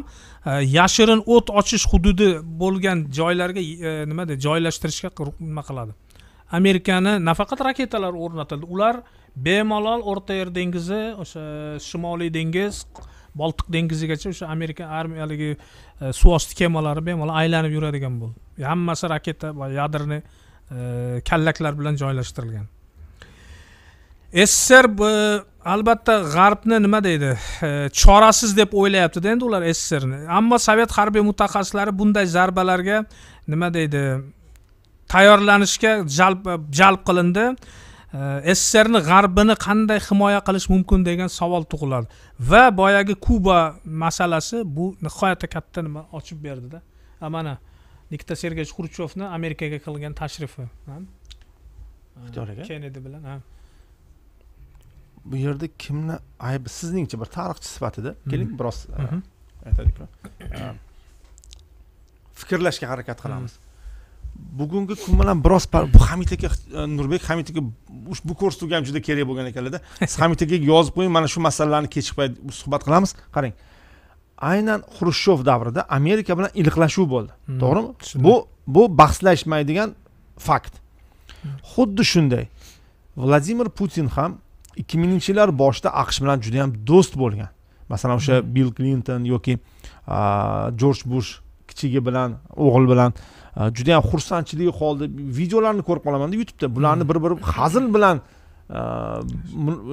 yashirin o't ochish hududi bo'lgan joylarga nima deydi joylashtirishga nima qiladi amerikani nafaqat raketalar o'rnatildi ular bemalol o'rta yer dengizi o'sha shimoliy dengiz boltiq dengizigacha o'sha amerika armiyaligi haligi e, suvosti kemalari bemalol aylanib yuradigan bo'ldi hammasi raketa va e, kallaklar bilan joylashtirilgan sssr albatta g'arbni nima deydi e, chorasiz deb o'ylayaptida endi ular sssrni ammo sovet harbiy mutaxassislari bunday zarbalarga nima deydi tayyorlanishga jalb jalb qilindi sssrni g'arbini qanday himoya qilish mumkin degan savol tug'iladi va boyagi kuba masalasi bu nihoyatda katta nima ochib berdida mana nikita sergeyevich xruchyovni amerikaga qilgan tashrifi ixtiyor aka kennedi bilan ha bu yerda kimni aybi sizningcha bir tarixchi sifatida keling biroz aytaylik fikrlashga harakat qilamiz bugungi kun bilan biroz bu hamid aka e, nurbek hamid aka ushbu ko'rsatuvga ham juda kerak bo'lgan ekanlarda siz hamid akaga yozib qo'ying mana shu masalalarni payt suhbat qilamiz qarang aynan xrushchev davrida amerika bilan iliqlashuv bo'ldi hmm, to'g'rimi bu bu bahslashmaydigan fakt xuddi shunday vladimir putin ham ikki mingchi yillar boshida aqsh bilan juda yam do'st bo'lgan masalan o'sha hmm. bill klinton yoki jorj bush kichigi bilan o'g'il bilan Э, juda yam xursandchilik holda videolarni ko'rib qolamanda youtubeda bularni hmm. bir biri hazil bilan e,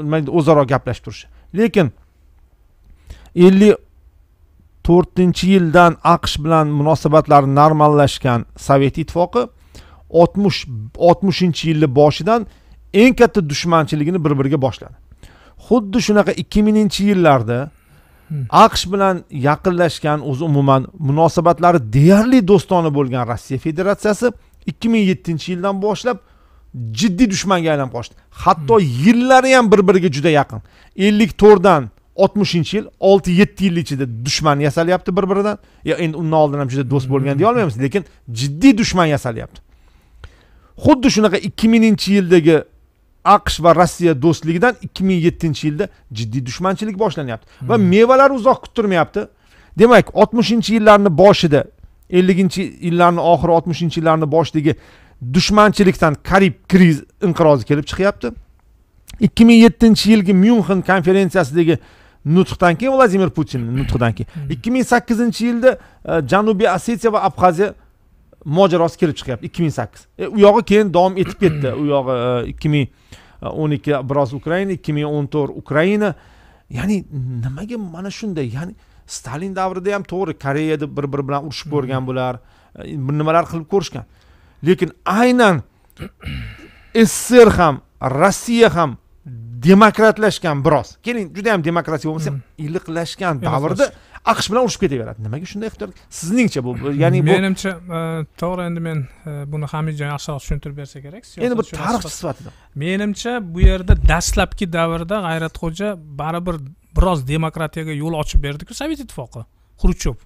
nima deydi o'zaro gaplashib turishi lekin ellik to'rtinchi yildan aqsh bilan munosabatlari normallashgan sovet ittifoqi oltmish oltmishinchi yilni boshidan eng katta dushmanchiligini bir biriga boshladi xuddi shunaqa ikki mingchi yillarda Hmm. aqsh bilan yaqinlashgan o'zi umuman munosabatlari deyarli do'stona bo'lgan rossiya federatsiyasi ikki ming yettinchi yildan boshlab jiddiy dushmanga aylanib qolishdi hatto hmm. yillari ham bir biriga juda yaqin ellik to'rtdan oltmishinchi yil olti yetti yil ichida dushman yasalyapti bir biridan yo endi undan oldin ham juda do'st bo'lgan hmm. deya olmaymiz lekin jiddiy dushman yasalyapti xuddi shunaqa ikki mingchi yildagi aqsh va rossiya do'stligidan ikki ming yettinchi yilda jiddiy dushmanchilik boshlanyapti hmm. va mevalar uzoq kuttirmayapti demak oltmishinchi yillarni boshida elliginchi yillarni oxiri oltmishinchi yillarni boshidagi dushmanchilikdan karib kriz inqirozi kelib chiqyapti ikki ming yettinchi yilgi myunxen konferensiyasidagi nutqdan keyin vladimir putin nutqidan keyin hmm. ikki ming sakkizinchi yilda e, janubiy osetiya va abxaziya mojarosi kelib chiqyapti ikki ming sakkiz e, u yog'i keyin davom etib ketdi u yog'i e, ikki ming o'n ikki biroz ukraina ikki ming o'n to'rt ukraina ya'ni nimaga mana shunday ya'ni stalin davrida ham to'g'ri koreyada bir biri bilan urushib hmm. ko'rgan bular e, nimalar qilib ko'rishgan lekin aynan sssr ham rossiya ham demokratlashgan biroz keling juda yam demokratiya bo'lmasa ham iliqlashgan davrda aqsh bilan urushib ketaveradi nimaga shunday ehtiyot sizningcha bu ya'ni bu menimcha e, to'g'ri endi men e, buni hamidjon yaxshiroq tushuntirib bersa kerak endi bir tarixchi sifatida menimcha bu yerda dastlabki davrda g'ayratxo'ja baribir biroz demokratiyaga yo'l ochib berdiku sovet ittifoqi xruchchov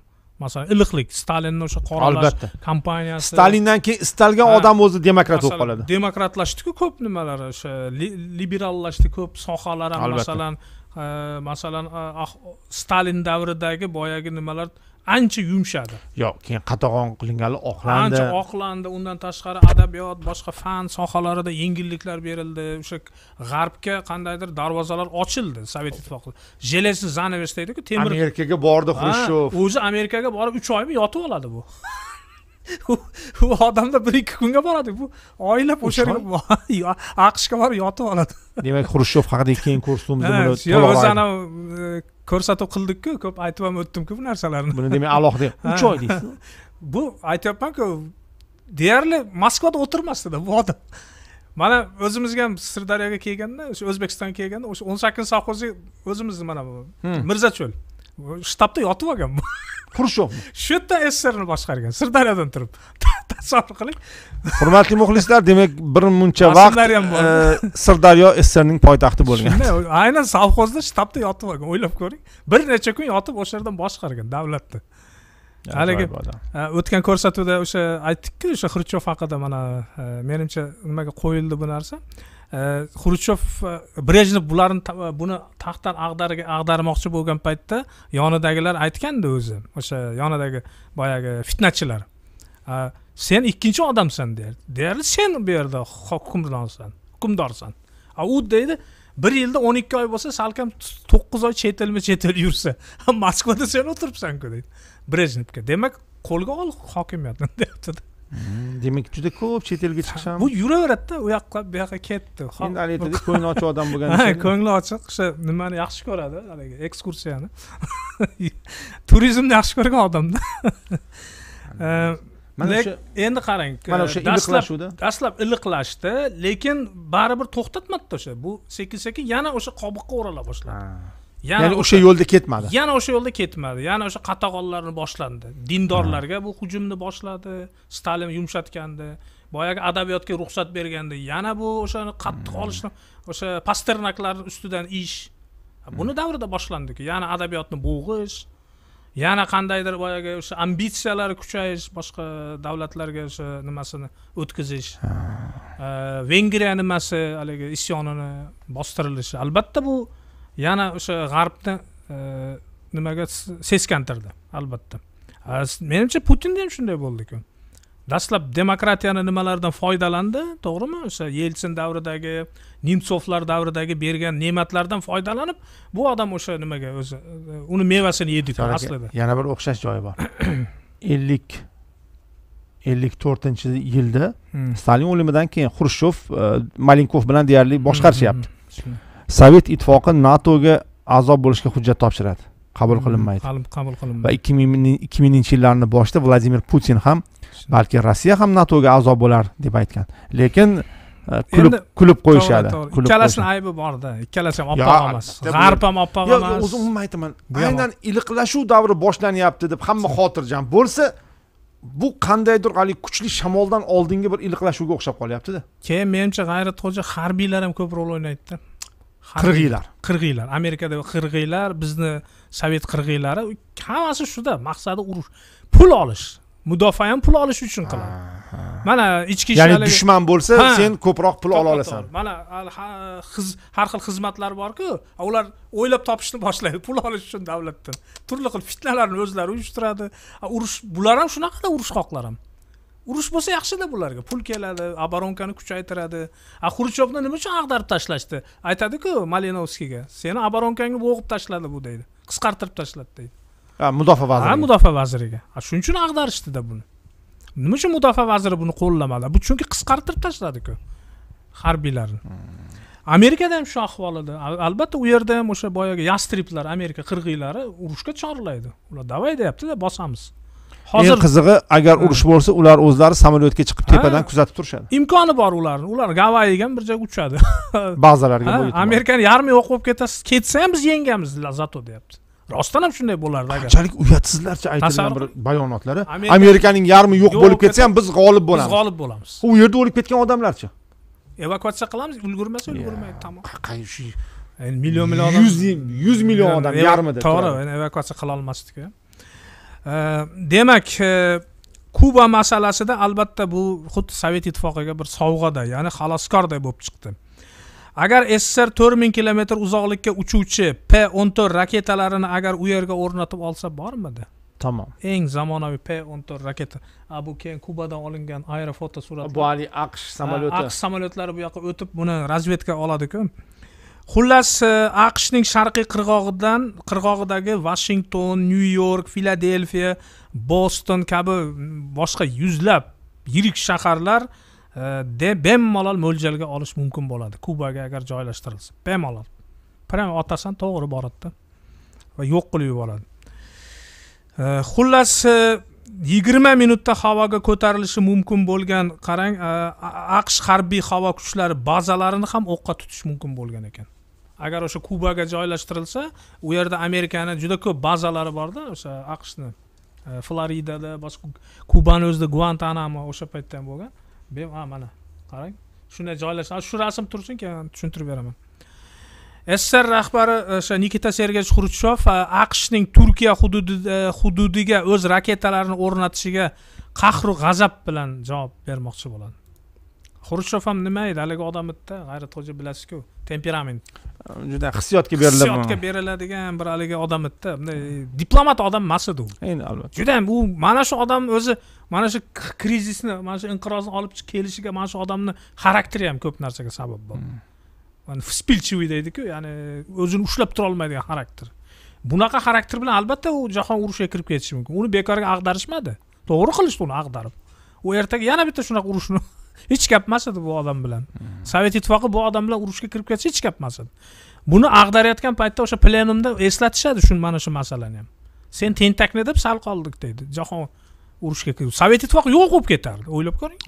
masalan iliqlik stalinni o'sha qoralash albatta kompaniyasi stalindan keyin istalgan odam o'zi demokrat bo'lib qoladi demokratlashdiku ko'p nimalar o'sha liberallashdi ko'p sohalar ham masalan masalan ah, stalin davridagi boyagi nimalar ancha yumshadi yo'q keyin qatag'on qilinganlar oqlandi ancha oqlandi undan tashqari adabiyot boshqa fan sohalarida yengilliklar berildi o'sha g'arbga qandaydir darvozalar ochildi sovet ittifoqi железный занавес deydiku temir amerikaga bordi xrushchev o'zi amerikaga borib uch oymi yotib oladi bu u odamda bir ikki kunga boradi bu oylab o'sha yerga aqshga borib yotib oladi demak xrushchev haqida keyin ko'rsatuvimizda yo'q o'zi anavi e, ko'rsatuv qildikku ko'p aytib ham o'tdimku bu narsalarni buni demak alohida uch oy deysiz bu aytyapmanku deyarli moskvada o'tirmasdida bu odam mana o'zimizga ham sirdaryoga kelganda o'sha o'zbekistonga kelganda o'sha o'n sakkizinchi sovxozga o'zimizni mana bu hmm. mirzacho'l shtabda yotib olgan xrushov shu yerda sssrni boshqargan sirdaryodan turib tasavvur qiling hurmatli muxlislar demak bir muncha vaqt e, sirdaryo sssrning poytaxti bo'lgan shunday aynan savxozda shtabda yotib olgan o'ylab ko'ring bir necha kun yotib o'sha yerdan boshqargan davlatni haligi e, o'tgan ko'rsatuvda o'sha aytdikku o'sha xruchov haqida mana e, menimcha nimaga qo'yildi bu narsa xrushchev э, brejnev э, bularni э, buni taxtdan ag'darmoqchi bo'lgan paytda yonidagilar aytgandi o'zi o'sha yonidagi boyagi fitnachilar sen ikkinchi odamsan deyarli sen bu yerda hukmronsan hukmdorsan a u deydi bir yilda o'n ikki oy bo'lsa salkam to'qqiz oy chet elma chet el yursa moskvada sen o'tiribsanku deydi brejnevga demak qo'lga ol hokimiyatni deyaptida demak juda ko'p chet elga chiqsam bu yuraveradida u yoqqa bu yoqqa ketdi endi haligi aytdik ko'ngli ochiq odam bo'lgan ha ko'ngli ochiq o'sha nimani yaxshi ko'radi haligi ekskursiyani turizmni yaxshi ko'rgan odamda mana o'sha endi qarang mana o'sha iliqlashuvda dastlab iliqlashdi lekin baribir to'xtatmadida o'sha bu sekin sekin yana o'sha qobiqqa o'rala boshladi yana ya'ni o'sha yo'lda ketmadi yana o'sha yo'lda ketmadi yana o'sha qatag'onlarni boshlandi dindorlarga bu hujumni boshladi stalin yumshatgandi boyagi adabiyotga ruxsat berganda yana bu o'shani qattiq hmm. olishni o'sha pasternaklarni ustidan ish buni hmm. davrida boshlandiku yana adabiyotni bo'g'ish yana qandaydir boyagi o'sha ambitsiyalari kuchayish boshqa davlatlarga o'sha nimasini o'tkazish vengriya nimasi haligi isyonini bostirilishi albatta bu yana o'sha g'arbni e, nimaga seskantirdi albatta menimcha putinda ham shunday bo'ldiku dastlab demokratiyani nimalardan foydalandi to'g'rimi o'sha yeltsin davridagi nemsovlar davridagi bergan ne'matlardan foydalanib bu odam o'sha nimaga o'zi e, uni mevasini yedik aslida yana bir o'xshash joyi bor ellik ellik to'rtinchi yilda hmm. stalin o'limidan keyin xrushchev e, malenkov bilan deyarli boshqarishyapti hmm, hmm. sovet ittifoqi natoga a'zo bo'lishga hujjat topshiradi qabul hmm, qilinmaydi qabul qilinmaydi va ikki ming ikki minginchi yillarni boshida vladimir putin ham balki rossiya ham natoga a'zo bo'lar deb aytgan lekin e, kulib kulib qo'yishadi ikkalasini aybi borda ikkalasi ham oppoq emas g'arb ham oppoq emas yo'q o'zim umuman aytaman aynan iliqlashuv davri boshlanyapti deb hamma xotirjam bo'lsa bu qandaydir haligi kuchli shamoldan oldingi bir iliqlashuvga o'xshab qolyaptida keyin menimcha g'ayrat xo'ja harbiylar ham ko'p rol o'ynaydida qirg'iylar qirg'iylar amerikada qirg'iylar bizni sovet qirg'iylari hammasi shuda maqsadi urush pul olish mudofaa ham pul olish uchun qiladi mana ichki ishlar ya'ni dushman bo'lsa sen ko'proq pul ola olasan mana har xil xizmatlar borku ular o'ylab topishni boshlaydi pul olish uchun davlatdan turli xil fitnalarni o'zlari uyushtiradi urush bular ham shunaqada urushqoqlar ham urush bo'lsa yaxshida bularga pul keladi оборонкani kuchaytiradi a xrushchevni nima uchun ag'darib tashlashdi aytadiku malinovskiyga seni оборонкangni bo'g'ib tashladi bu deydi qisqartirib tashladi deydi ha mudofaa vaziri ha mudofaa vaziriga shuning uchun ag'darishdida buni nima uchun mudofaa vaziri buni qo'llamadi bu chunki qisqartirib tashladiku harbiylarni hmm. amerikada ham shu ahvol edi albatta u yerda ham o'sha boyagi yastriblar amerika qirg'iylari urushga chorlaydi ular davay deyaptida bosamiz hozir eng qizig'i agar urush bo'lsa ular o'zlari samolyotga chiqib tepadan kuzatib turishadi imkoni bor ularni ular gavayiga ham bir joyga uchadi bazalarga amerikani yarmi yo'q bo'lib ketasiz ketsa ham biz yengamiz zato deyapti rostdan ham shunday bo'lardi agar qanchalik uyatsizlarcha aytilgan bir bayonotlari amerikaning yarmi yo'q bo'lib ketsa ham biz g'olib bo'lamiz biz g'olib bo'lamiz u yerda o'lib ketgan odamlarchi evakuatsiya qilamiz ulgurmasa ulgurmaydi tamom shu million million odam yuz million odam yarmida to'g'ri evakuatsiya qila olmasdik Э, demak э, kuba masalasida albatta bu xuddi sovet ittifoqiga bir sovg'aday ya'ni xaloskorday bo'lib chiqdi agar sssr to'rt ming kilometr uzoqlikka uchuvchi p o'n to'rt raketalarini agar u yerga o'rnatib olsa bormidi tamom eng zamonaviy p o'n to'rt raketa a bu keyin kubadan olingan aerofoto suratlar bu haligi aqsh samolyoti aqsh samolyotlari bu yoqqa o'tib buni razvedka oladiku xullas aqshning sharqiy qirg'og'idan qirg'og'idagi vashington nyu york filadelfiya boston kabi boshqa yuzlab yirik shaharlar de bemalol mo'ljalga olish mumkin bo'ladi kubaga agar joylashtirilsa bemalol прям otasan to'g'ri boradida va yo'q qilib yuboradi xullas yigirma minutda havoga ko'tarilishi mumkin bo'lgan qarang aqsh harbiy havo kuchlari bazalarini ham o'qqa tutish mumkin bo'lgan ekan agar o'sha kubaga joylashtirilsa u yerda amerikani juda ko'p bazalari borda o'sha aqshni e, floridada boshqa kubani o'zida guantanamo o'sha paytda ham bo'lgan ha mana qarang shunday joylashgan shu rasm tursin keyin tushuntirib beraman sssr rahbari e, o'sha nikita sergeyevich xrushchov e, aqshning turkiya hududida hududiga o'z raketalarini o'rnatishiga qahru g'azab bilan javob bermoqchi bo'ladi xrushchov ham nima edi haligi odam bitta g'ayratxo'ja bilasizku temperament juda hissiyotga beriladi hissiyotga beriladigan bir haligi odam edida bunday diplomat odam emas edi u endi albatta juda u mana shu odam o'zi mana shu krizisni mana shu inqirozni olib kelishiga mana shu odamni xarakteri ham ko'p narsaga sabab bo'ldi вспильчивый hmm. deydiku ya'ni o'zini ushlab turolmaydigan xarakter bunaqa xarakter bilan albatta u jahon urushiga kirib ketishi mumkin uni bekorga ag'darishmadi to'g'ri qilishdi uni ag'darib u ertaga yana bitta shunaqa urushni hech gapmas edi bu odam bilan sovet ittifoqi bu odam bilan urushga kirib ketsa hech gapmas edi buni ag'darayotgan paytda o'sha plenumda eslatishadi shu mana shu masalani ham sen tentakni deb sal qoldik deydi jahon urushga kirib sovet ittifoqi yo'q bo'lib ketardi o'ylab ko'ring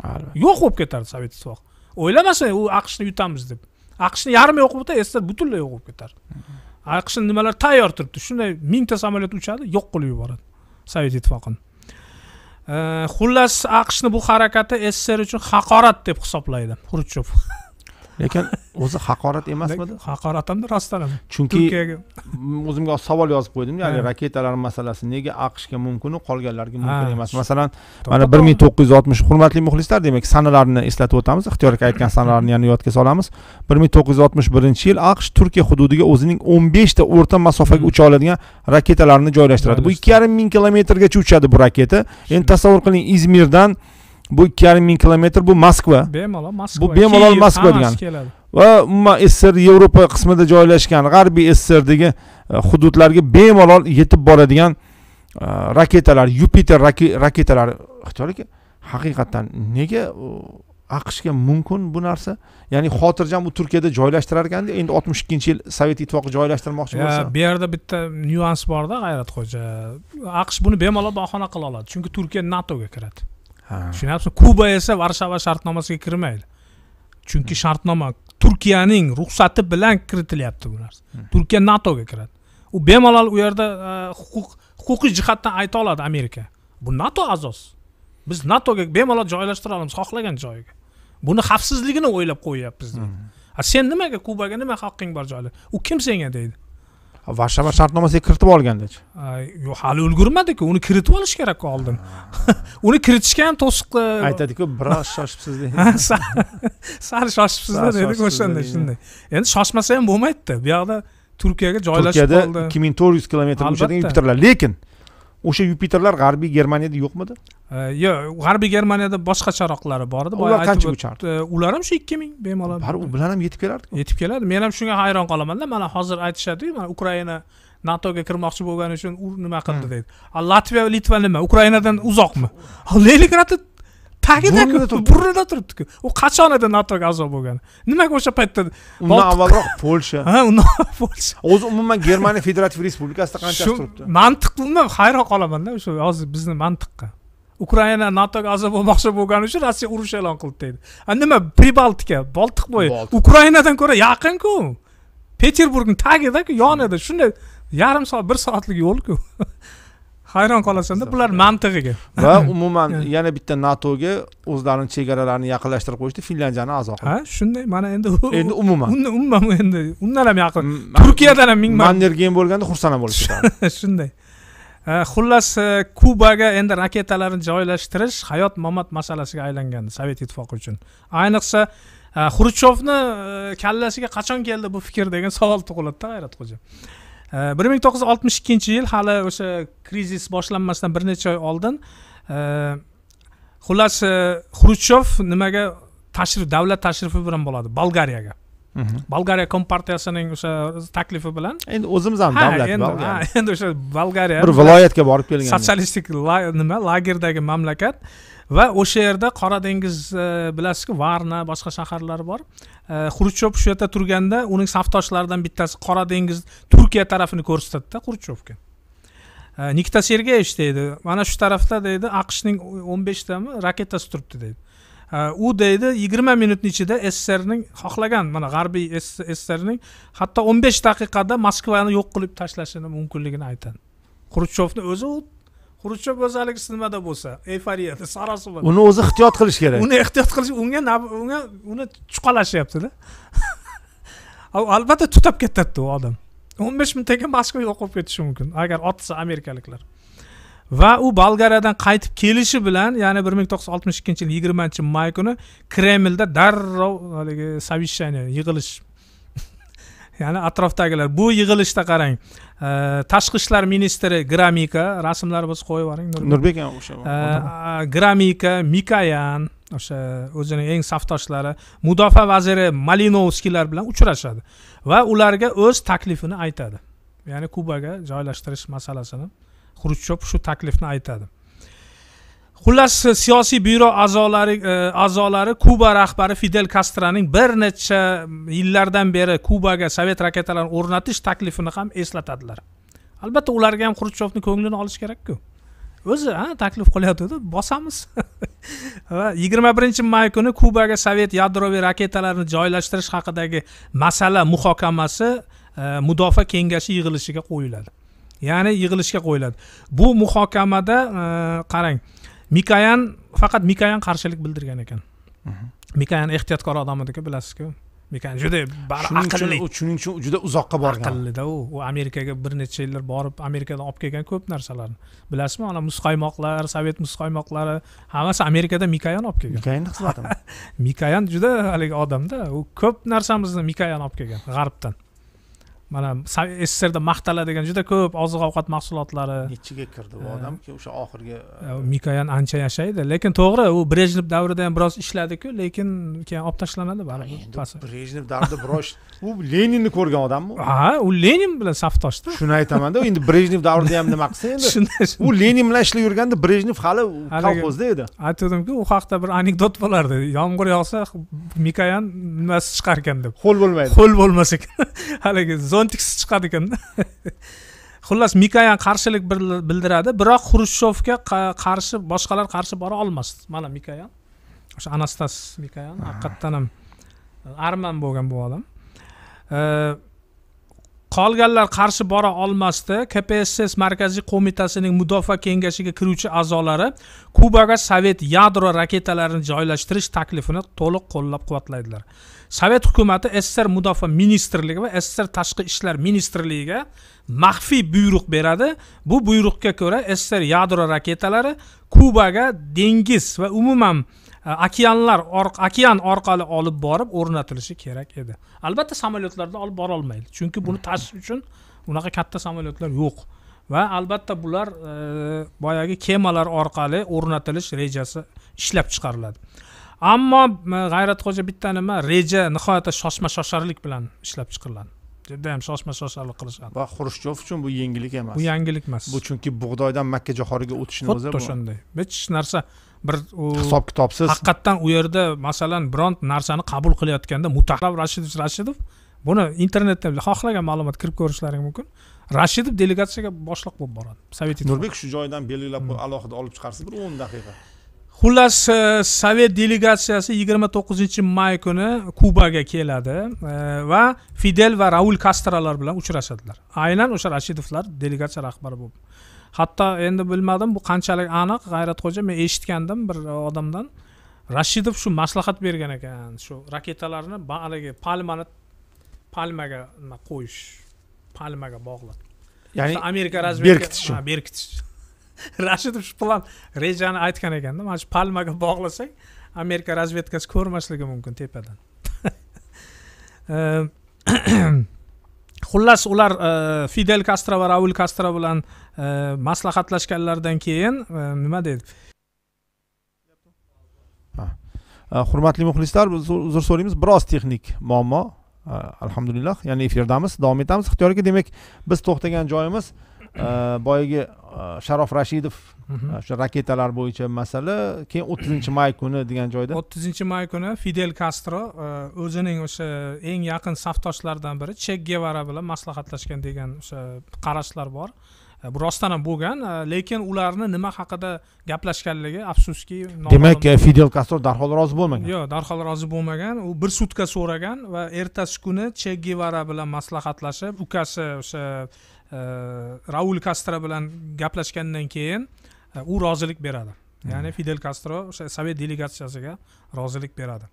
yo'q bo'lib ketardi sovet ittifoqi o'ylamasin u aqshni yutamiz deb aqshni yarmi yo'q bo'libdi esda butunlay yo'q bo'lib ketardi hmm. aqshni nimalar tayyor turibdi shunday mingta samolyot uchadi yo'q qilib yuboradi sovet ittifoqini Э, xullas aqshni bu harakati sssr uchun haqorat deb hisoblaydi xruchchov lekin o'zi haqorat emasmidi haqorat ham rostdan ham chunki o'zimga savol yozib qo'ydim ya'ni raketalar masalasi nega aqshga mumkinu qolganlarga mumkin emas masalan mana bir ming to'qqiz yuz oltmish hurmatli muxlislar demak sanalarni eslatib o'tamiz ixtiyor aka aytgan sanalarni yana yodga solamiz bir ming to'qqiz yuz oltmish birinchi yil aqsh turkiya hududiga o'zining o'n beshta o'rta masofaga hmm. ucha oladigan raketalarni joylashtiradi bu ikki yarim ming kilometrgacha uchadi bu raketa endi tasavvur qiling izmirdan bu ikki yarim ming kilometr bu moskva bemalol moskva bu bemalol moskva degan va umuman ssr yevropa qismida joylashgan g'arbiy ssrdagi e, hududlarga bemalol yetib boradigan e, raketalar yupiter raketalari ixtiyor haqiqatan haqiqatdan nega aqshga mumkin bu narsa ya'ni xotirjam u turkiyada joylashtirar ekanda endi oltmish ikkinchi yil sovet ittifoqi joylashtirmoqchi bo'lsa bu yerda bitta nyuans borda g'ayratxo'ja aqsh buni bemalol bahona qila oladi chunki turkiya natoga kiradi tushunyapsizmi kuba esa varshava shartnomasiga kirmaydi chunki hmm. shartnoma turkiyaning ruxsati bilan kiritilyapti bu narsa hmm. turkiya natoga kiradi u bemalol u yerda e, huquq huquqiy jihatdan ayta oladi amerika bu nato a'zosi biz natoga bemalol joylashtira olamiz xohlagan joyiga buni xavfsizligini o'ylab qo'yyapmiz hmm. sen nimaga kubaga nima haqqing bor joyla u kim senga deydi varshava shartnomasiga kiritib olgandachi yo'q hali ulgurmadiku uni kiritib olish kerakku oldin uni kiritishga ham to'siq aytadiku biroz shoshibsiz deydi sal shoshibsiz dedik o'shanda shunday endi shoshmasa ham bo'lmaydida bu yoqda turkiyaga joylashib qoldi ikki ming to'rt yuz kilometr uchadigan yuk lekin o'sha yupiterlar g'arbiy germaniyada yo'qmidi yo'q g'arbiy germaniyada boshqacharoqlari bor edi ular qancha uchardi e, ular ham shu ikki ming bemalol baribir u bilan ham yetib kelardi yetib keladi men ham shunga hayron qolamanda mana hozir aytishadiku mana ukraina natoga kirmoqchi bo'lgani uchun u nima qildi hmm. deydi a latviya litva nima ukrainadan uzoqmi leningradda tagida burnida turibdiku u qachon edi natoga a'zo bo'lgani nimaga o'sha paytda undan avvalroq polsha ha undan polsha o'zi umuman germaniya federativ respublikasida qanchasi turibdi mantiqni umuman hayron qolamanda o'sha hozir bizni mantiqqa ukraina natoga a'zo bo'lmoqchi bo'lgani uchun rossiya urush e'lon qildi deydi a nima pribaltika boltiq bo'yi ukrainadan ko'ra yaqinku peterburgni tagidaku yonida shunday yarim soat bir soatlik yo'lku hayron qolasanda bular mantig'iga va umuman yana bitta natoga o'zlarini chegaralarini yaqinlashtirib qo'yishdi finlyandiyani a'zo qildi ha shunday mana endi endi umuman umuman endi undan ham yaqin turkiyadan ham ming mannergen bo'lganda xursand ham bo'lib shunday xullas e, kubaga endi raketalarni joylashtirish hayot mamat masalasiga aylangandi sovet ittifoqi uchun ayniqsa e, xrushchovni e, kallasiga qachon keldi bu fikr degan savol tug'iladida xo'ja Э, bir ming to'qqiz yuz oltmish ikkinchi yil hali o'sha krizis boshlanmasdan bir necha oy oldin э, xullas э, xrushchov nimaga tashrif davlat tashrifi bilan bo'ladi bolgariyaga mhm. bolgariya kompartiyasining o'sha taklifi bilan endi o'zimiz ham davlat endi o'sha bolgariya bir viloyatga borib kelgan sotsialistik nima lagerdagi mamlakat va o'sha yerda qora dengiz e, bilasizku varna boshqa shaharlar bor e, xrushchov shu yerda turganda uning safdoshlaridan bittasi qora dengiz turkiya tarafini ko'rsatadida xrushchovga e, nikita sergeyevich deydi mana shu tarafda deydi aqshning o'n beshtami raketasi turibdi deydi u deydi yigirma minutni ichida sssrning xohlagan mana g'arbiy sssrning hatto o'n besh daqiqada moskvani yo'q qilib tashlashini mumkinligini aytadi xrushchovni o'zi xrushchev go'zalligi nimada bo'lsa eyforiyada sarosima uni o'zi ehtiyot qilish kerak uni ehtiyot qilish unga unga uni chuqalashyaptida albatta tutab ketadida u odam o'n besh mingtaga moskva yo'qolib ketishi mumkin agar otsa amerikaliklar va u bolgariyadan qaytib kelishi bilan ya'ni bir ming to'qqiz yuz oltmish ikkinchi yil yigirmanchi may kuni kremlda darrov haligi совещание yig'ilish ya'ni atrofdagilar bu yig'ilishda qarang tashqi ishlar ministri gramika rasmlari bo'lsa qo'yib yuboring nurbek ham o'sha gramika mikayan o'sha o'zini eng safdoshlari mudofaa vaziri malinovskiylar bilan uchrashadi va ularga o'z taklifini aytadi ya'ni kubaga joylashtirish masalasini xrushchov shu taklifni aytadi xullas siyosiy byuro a'zolari e, a'zolari kuba rahbari fidel kastroning bir necha yillardan beri kubaga sovet raketalarini o'rnatish taklifini ham eslatadilar albatta ularga ham xrushchovni ko'nglini olish kerakku o'zi ha taklif qilyotgandi bosamiz va yigirma birinchi may kuni kubaga sovet yadroviy raketalarini joylashtirish haqidagi masala muhokamasi e, mudofaa kengashi yig'ilishiga qo'yiladi ya'ni yig'ilishga qo'yiladi bu muhokamada e, qarang e, mikayan faqat mikayan qarshilik bildirgan ekan mhm. mikayan ehtiyotkor odam ediki bilasizku mikayan juda bari aqlli shuning uchun juda uzoqqa borgan aqllida u u amerikaga bir necha yillar borib amerikadan olib kelgan ko'p narsalarni bilasizmi ana muzqaymoqlar sovet muzqaymoqlari hammasi amerikada mikayan olib kelgan mikayanni xizmatimi mikayan juda haligi odamda u ko'p narsamizni mikayan olib kelgan g'arbdan mana sssrda degan juda ko'p oziq ovqat mahsulotlari nechiga kirdi u odamki o'sha oxirgi mikoyan ancha yashaydi lekin to'g'ri u brejnev davrida ham biroz ishladiku lekin keyin olib tashlanadi baribir brejnev davrida biroz u leninni ko'rgan odammi ha u lenin bilan safdoshda shuni aytamanda endi brejnev davrida ham nima qilsa endi shunday u lenin bilan ishlab yurganda brejnev hali kolxozda edi aytgandimku u haqida bir anekdot bo'lardi yomg'ir yog'sa mikoyan nimasi chiqarkan deb ho'l bo'lmaydi ho'l bo'lmas ekan haligi zontiksi chiqadi ekanda xullas mikoyan qarshilik bildiradi biroq xrushchovga qarshi boshqalar qarshi bora olmasdi mana mikoyan o'sha anastas mikoyan haqiqatdan ham e, arman bo'lgan bu odam e, qolganlar qarshi bora olmasdi kpss markaziy qo'mitasining mudofaa kengashiga kiruvchi a'zolari kubaga sovet yadro raketalarini joylashtirish taklifini to'liq qo'llab quvvatlaydilar sovet hukumati sssr mudofaa ministrligi va sssr tashqi ishlar ministrligiga maxfiy buyruq beradi bu buyruqqa ko'ra sssr yadro raketalari kubaga dengiz va umuman e, okeanlar okean orqali olib borib o'rnatilishi kerak edi albatta samolyotlarda olib borolmaydi chunki buni tashish uchun unaqa katta samolyotlar yo'q va albatta bular e, boyagi kemalar orqali o'rnatilish rejasi ishlab chiqariladi ammo g'ayratxo'ja bitta nima reja nihoyatda shoshma shosharlik bilan ishlab chiqiladi judayam shoshma shosharlik qilishadi va xrushchev uchun bu yengillik emas bu yangilik emas bu chunki bug'doydan makka jahoriga o'tishni o'zi xuddi o'shanday hech narsa bir hisob kitobsiz haqiqatdan u yerda masalan biron narsani qabul qilayotganda mutahrab rashidovich rashidov buni internetdan xohlagan ma'lumot kirib ko'rishlaring mumkin rashidov delegatsiyaga boshliq bo'lib boradi sovet nurbek shu joydan belgilab hmm. alohida olib chiqarsiz bir o'n daqiqa xullas e, sovet delegatsiyasi yigirma to'qqizinchi may kuni kubaga keladi e, va fidel va raul kastralar bilan uchrashadilar aynan o'sha rashidovlar delegatsiya rahbari bo'lib hatto endi bilmadim bu qanchalik aniq g'ayratxo'ja men eshitgandim bir odamdan rashidov shu maslahat bergan ekan shu raketalarni haligi palmani palmaga nima qo'yish palmaga bog'lab ya'ni amerika razvedka berkitish berkitish rashidov shu plan rejani aytgan ekanda mana shu palmaga bog'lasak amerika razvedkasi ko'rmasligi mumkin tepadan ehm, xullas ular e, fidel kastro va raul kastro bilan e, maslahatlashganlaridan keyin e, nima deydi hurmatli muxlislar uzr so'raymiz biroz texnik muammo alhamdulillah ya'ni efirdamiz davom etamiz ixtiyoriga demak biz to'xtagan joyimiz Э, boyagi э, sharof rashidov o'sha э, raketalar bo'yicha masala keyin o'ttizinchi may kuni degan joyda o'ttizinchi may kuni fidel kastro e, o'zining o'sha eng yaqin safdoshlaridan biri chek gevara bilan maslahatlashgan degan o'sha qarashlar bor e, bu rostdan ham bo'lgan e, lekin ularni nima haqida gaplashganligi afsuski demak fidel kastro darhol rozi bo'lmagan yo'q darhol rozi bo'lmagan u bir sutka so'ragan va ertasi kuni che gevara bilan maslahatlashib ukasi o'sha raul kastro bilan gaplashgandan keyin e, u rozilik beradi ya'ni hmm. fidel kastro o'sha sovet delegatsiyasiga rozilik beradi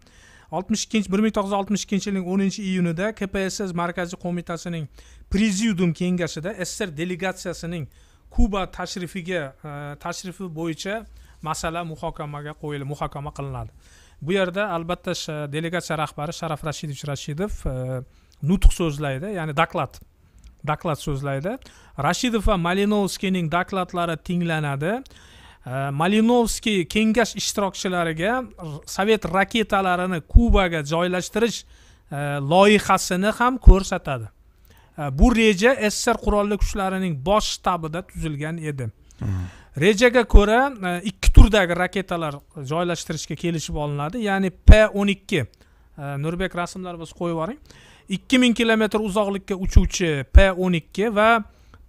oltmish ikkinchi bir ming to'qqiz yuz oltmish ikkinchi yilning o'ninchi iyunida kpss markaziy qo'mitasining prezidium kengashida sssr delegatsiyasining kuba tashrifiga e, tashrifi bo'yicha masala muhokamaga qo'yilib muhokama qilinadi bu yerda albatta delegatsiya rahbari sharaf rashidovich rashidov e, nutq so'zlaydi ya'ni doklad doklad so'zlaydi rashidov va malinovskiyning dokladlari tinglanadi malinovskiy kengash ishtirokchilariga sovet raketalarini kubaga joylashtirish e, loyihasini ham ko'rsatadi bu reja ssr qurolli kuchlarining bosh shtabida tuzilgan edi mhm. rejaga ko'ra e, ikki turdagi raketalar joylashtirishga kelishib olinadi ya'ni p o'n ikki nurbek rasmlarimizni qo'yib yuboring 2000 kilometr uzoqlikka uchuvchi P12 va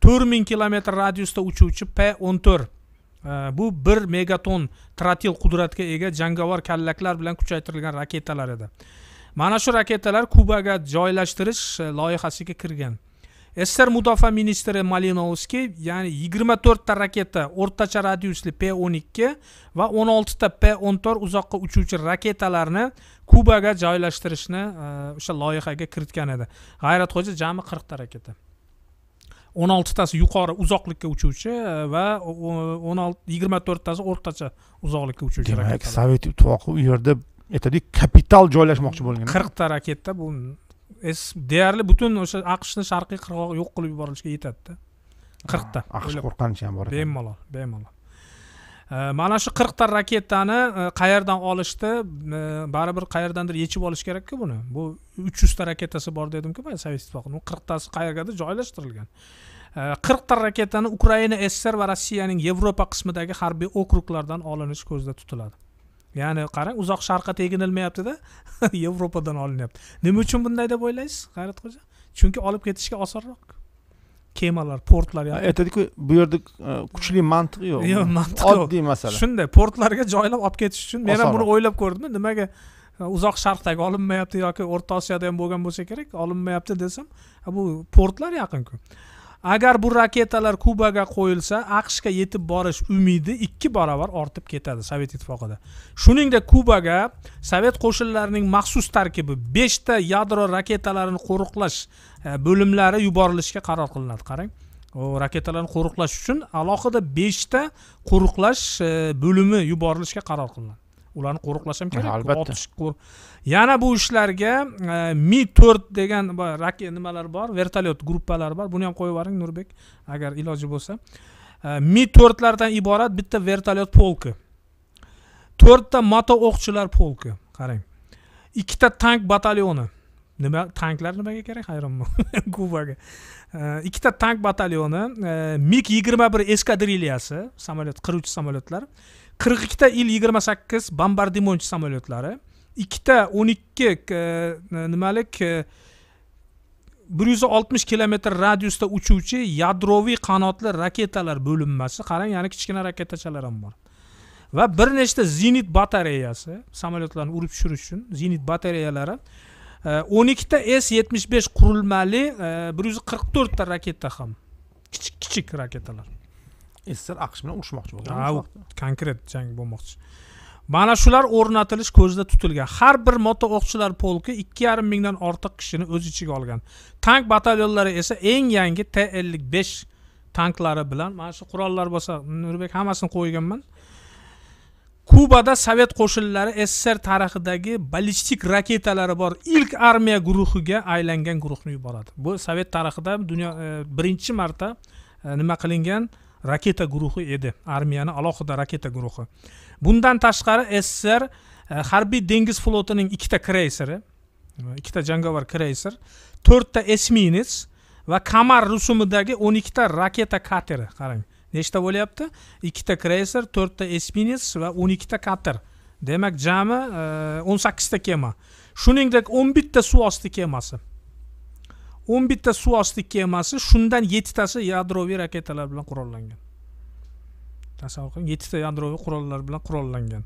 4000 kilometr radiusda uchuvchi P14 bu 1 megaton trotil qudratga ega jangovar kallaklar bilan kuchaytirilgan raketalar edi mana shu raketalar kubaga joylashtirish e, loyihasiga kirgan sssr mudofaa ministri malinovskiy ya'ni yigirma to'rtta raketa o'rtacha radiusli p o'n ikki va o'n oltita p o'n to'rt uzoqqa uchuvchi raketalarni kubaga joylashtirishni o'sha loyihaga kiritgan edi g'ayratxo'ja jami qirqta raketa o'n oltitasi yuqori uzoqlikka uchuvchi va o'n olti yigirma to'rttasi o'rtacha uzoqlikka uchuvchi demak sovet ittifoqi u yerda aytadiku kapital joylashmoqchi bo'lgan qirqta raketa bu deyarli butun o'sha aqshni sharqiy qirg'og'i yo'q qilib yuborilishga yetadida qirqta ah, aqsh qo'rqqanicha ham bor bemalol bemalol mana shu qirqta raketani e, qayerdan olishdi e, baribir qayerdandir yechib olish kerakku buni bu uch yuzta raketasi bor dedimku man sovet ittifoqini qirqtasi qayergadir joylashtirilgan qirqta raketani ukraina sssr va rossiyaning yevropa qismidagi harbiy okruglardan olinishi ko'zda tutiladi ya'ni qarang uzoq sharqqa teginilmayaptida yevropadan olinyapti nima uchun bunday deb o'ylaysiz hayratxo'ja chunki olib ketishga osonroq kemalar portlar aytadiku bu yerda e, kuchli mantiq yo'q yo'q mantiq oddiy masala shunday portlarga joylab olib ketish uchun men ham buni o'ylab ko'rdimda nimaga e, uzoq sharqdagi olinmayapti yoki o'rta osiyoda ham bo'lgan bo'lsa kerak olinmayapti desam bu portlar yaqinku agar bu raketalar kubaga qo'yilsa aqshga yetib borish umidi ikki barobar ortib ketadi sovet ittifoqida shuningdek kubaga sovet qo'shinlarining maxsus tarkibi beshta yadro raketalarini qo'riqlash e, bo'limlari yuborilishga qaror qilinadi qarang raketalarni qo'riqlash uchun alohida beshta qo'riqlash e, bo'limi yuborilishga qaror qilinadi ularni qo'riqlash ham kerak albatta yana bu ishlarga e, mi to'rt degan raket nimalar bor vertolyot gruppalari bor buni ham qo'yib yuboring nurbek agar iloji bo'lsa e, mi to'rtlardan iborat bitta vertolyot polki to'rtta moto o'qchilar polki qarang ikkita tank batalyoni nima tanklar nimaga kerak hayronman kubaga e, ikkita tank batalyoni mig yigirma bir eskadrilyasi samolyot qiruvchi samolyotlar qirq ikkita il yigirma sakkiz bombardimonchi samolyotlari ikkita o'n ikki e, nimalik e, bir yuz oltmish kilometr radiusda uchuvchi yadroviy qanotli raketalar bo'linmasi qarang yana kichkina raketachalar ham bor va bir nechta zenit batareyasi samolyotlarni urib tushirish uchun zenit batareyalari e, o'n ikkita s yetmish besh qurilmali bir yuz qirq to'rtta raketa ham kichik kichik raketalar sssr aqsh bilan urushmoqchi bo'lgan ha konkret jang bo'lmoqchi mana shular o'rnatilish ko'zda tutilgan har bir moto o'qchilar polki ikki yarim mingdan ortiq kishini o'z ichiga olgan tank batalyonlari esa eng yangi t ellik besh tanklari bilan mana shu qurollar bo'lsa nurbek hammasini qo'yganman kubada sovet qo'shinlari sssr tarixidagi ballistik raketalari bor ilk armiya guruhiga aylangan guruhni yuboradi bu sovet tarixida dunyo e, birinchi marta e, nima qilingan raketa guruhi edi armiyani alohida raketa guruhi bundan tashqari sssr e, harbiy dengiz flotining ikkita kreyseri e, ikkita jangovar kreyser to'rtta esminets va kamar rusumidagi o'n ikkita raketa kateri qarang nechta bo'lyapti ikkita kreyser to'rtta esminets va o'n ikkita kater demak jami e, o'n sakkizta kema shuningdek o'n bitta suvosti kemasi o'n bitta suv osti kemasi shundan yettitasi yadroviy raketalar bilan qurollangan tasavvur qiling yettita yadroviy qurollar bilan qurollangan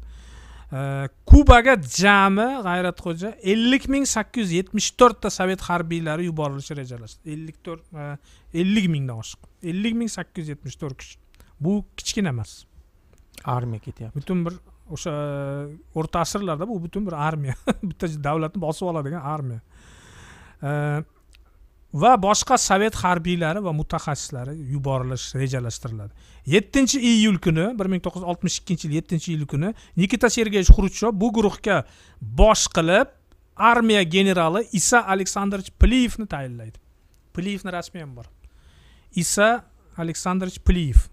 kubaga jami g'ayratxo'ja ellik ming sakkiz yuz yetmish to'rtta sovet harbiylari yuborilishi rejalashtirilgan ellik to'rt e, ellik mingdan oshiq ellik ming sakkiz yuz yetmish to'rt kishi bu kichkina emas armiya ketyapti butun bir o'sha e, o'rta asrlarda bu butun bir armiya bitta davlatni bosib oladigan armiya va boshqa sovet harbiylari va mutaxassislari yuborilish rejalashtiriladi yettinchi iyul kuni bir ming to'qqiz yuz oltmish ikkinchi yil yettinchi iyul kuni nikita sergeyevich xrushchov bu guruhga bosh qilib armiya generali isa aleksandrovich pliyevni tayinlaydi pliyevni rasmi ham bor isa aleksandrovich pliyev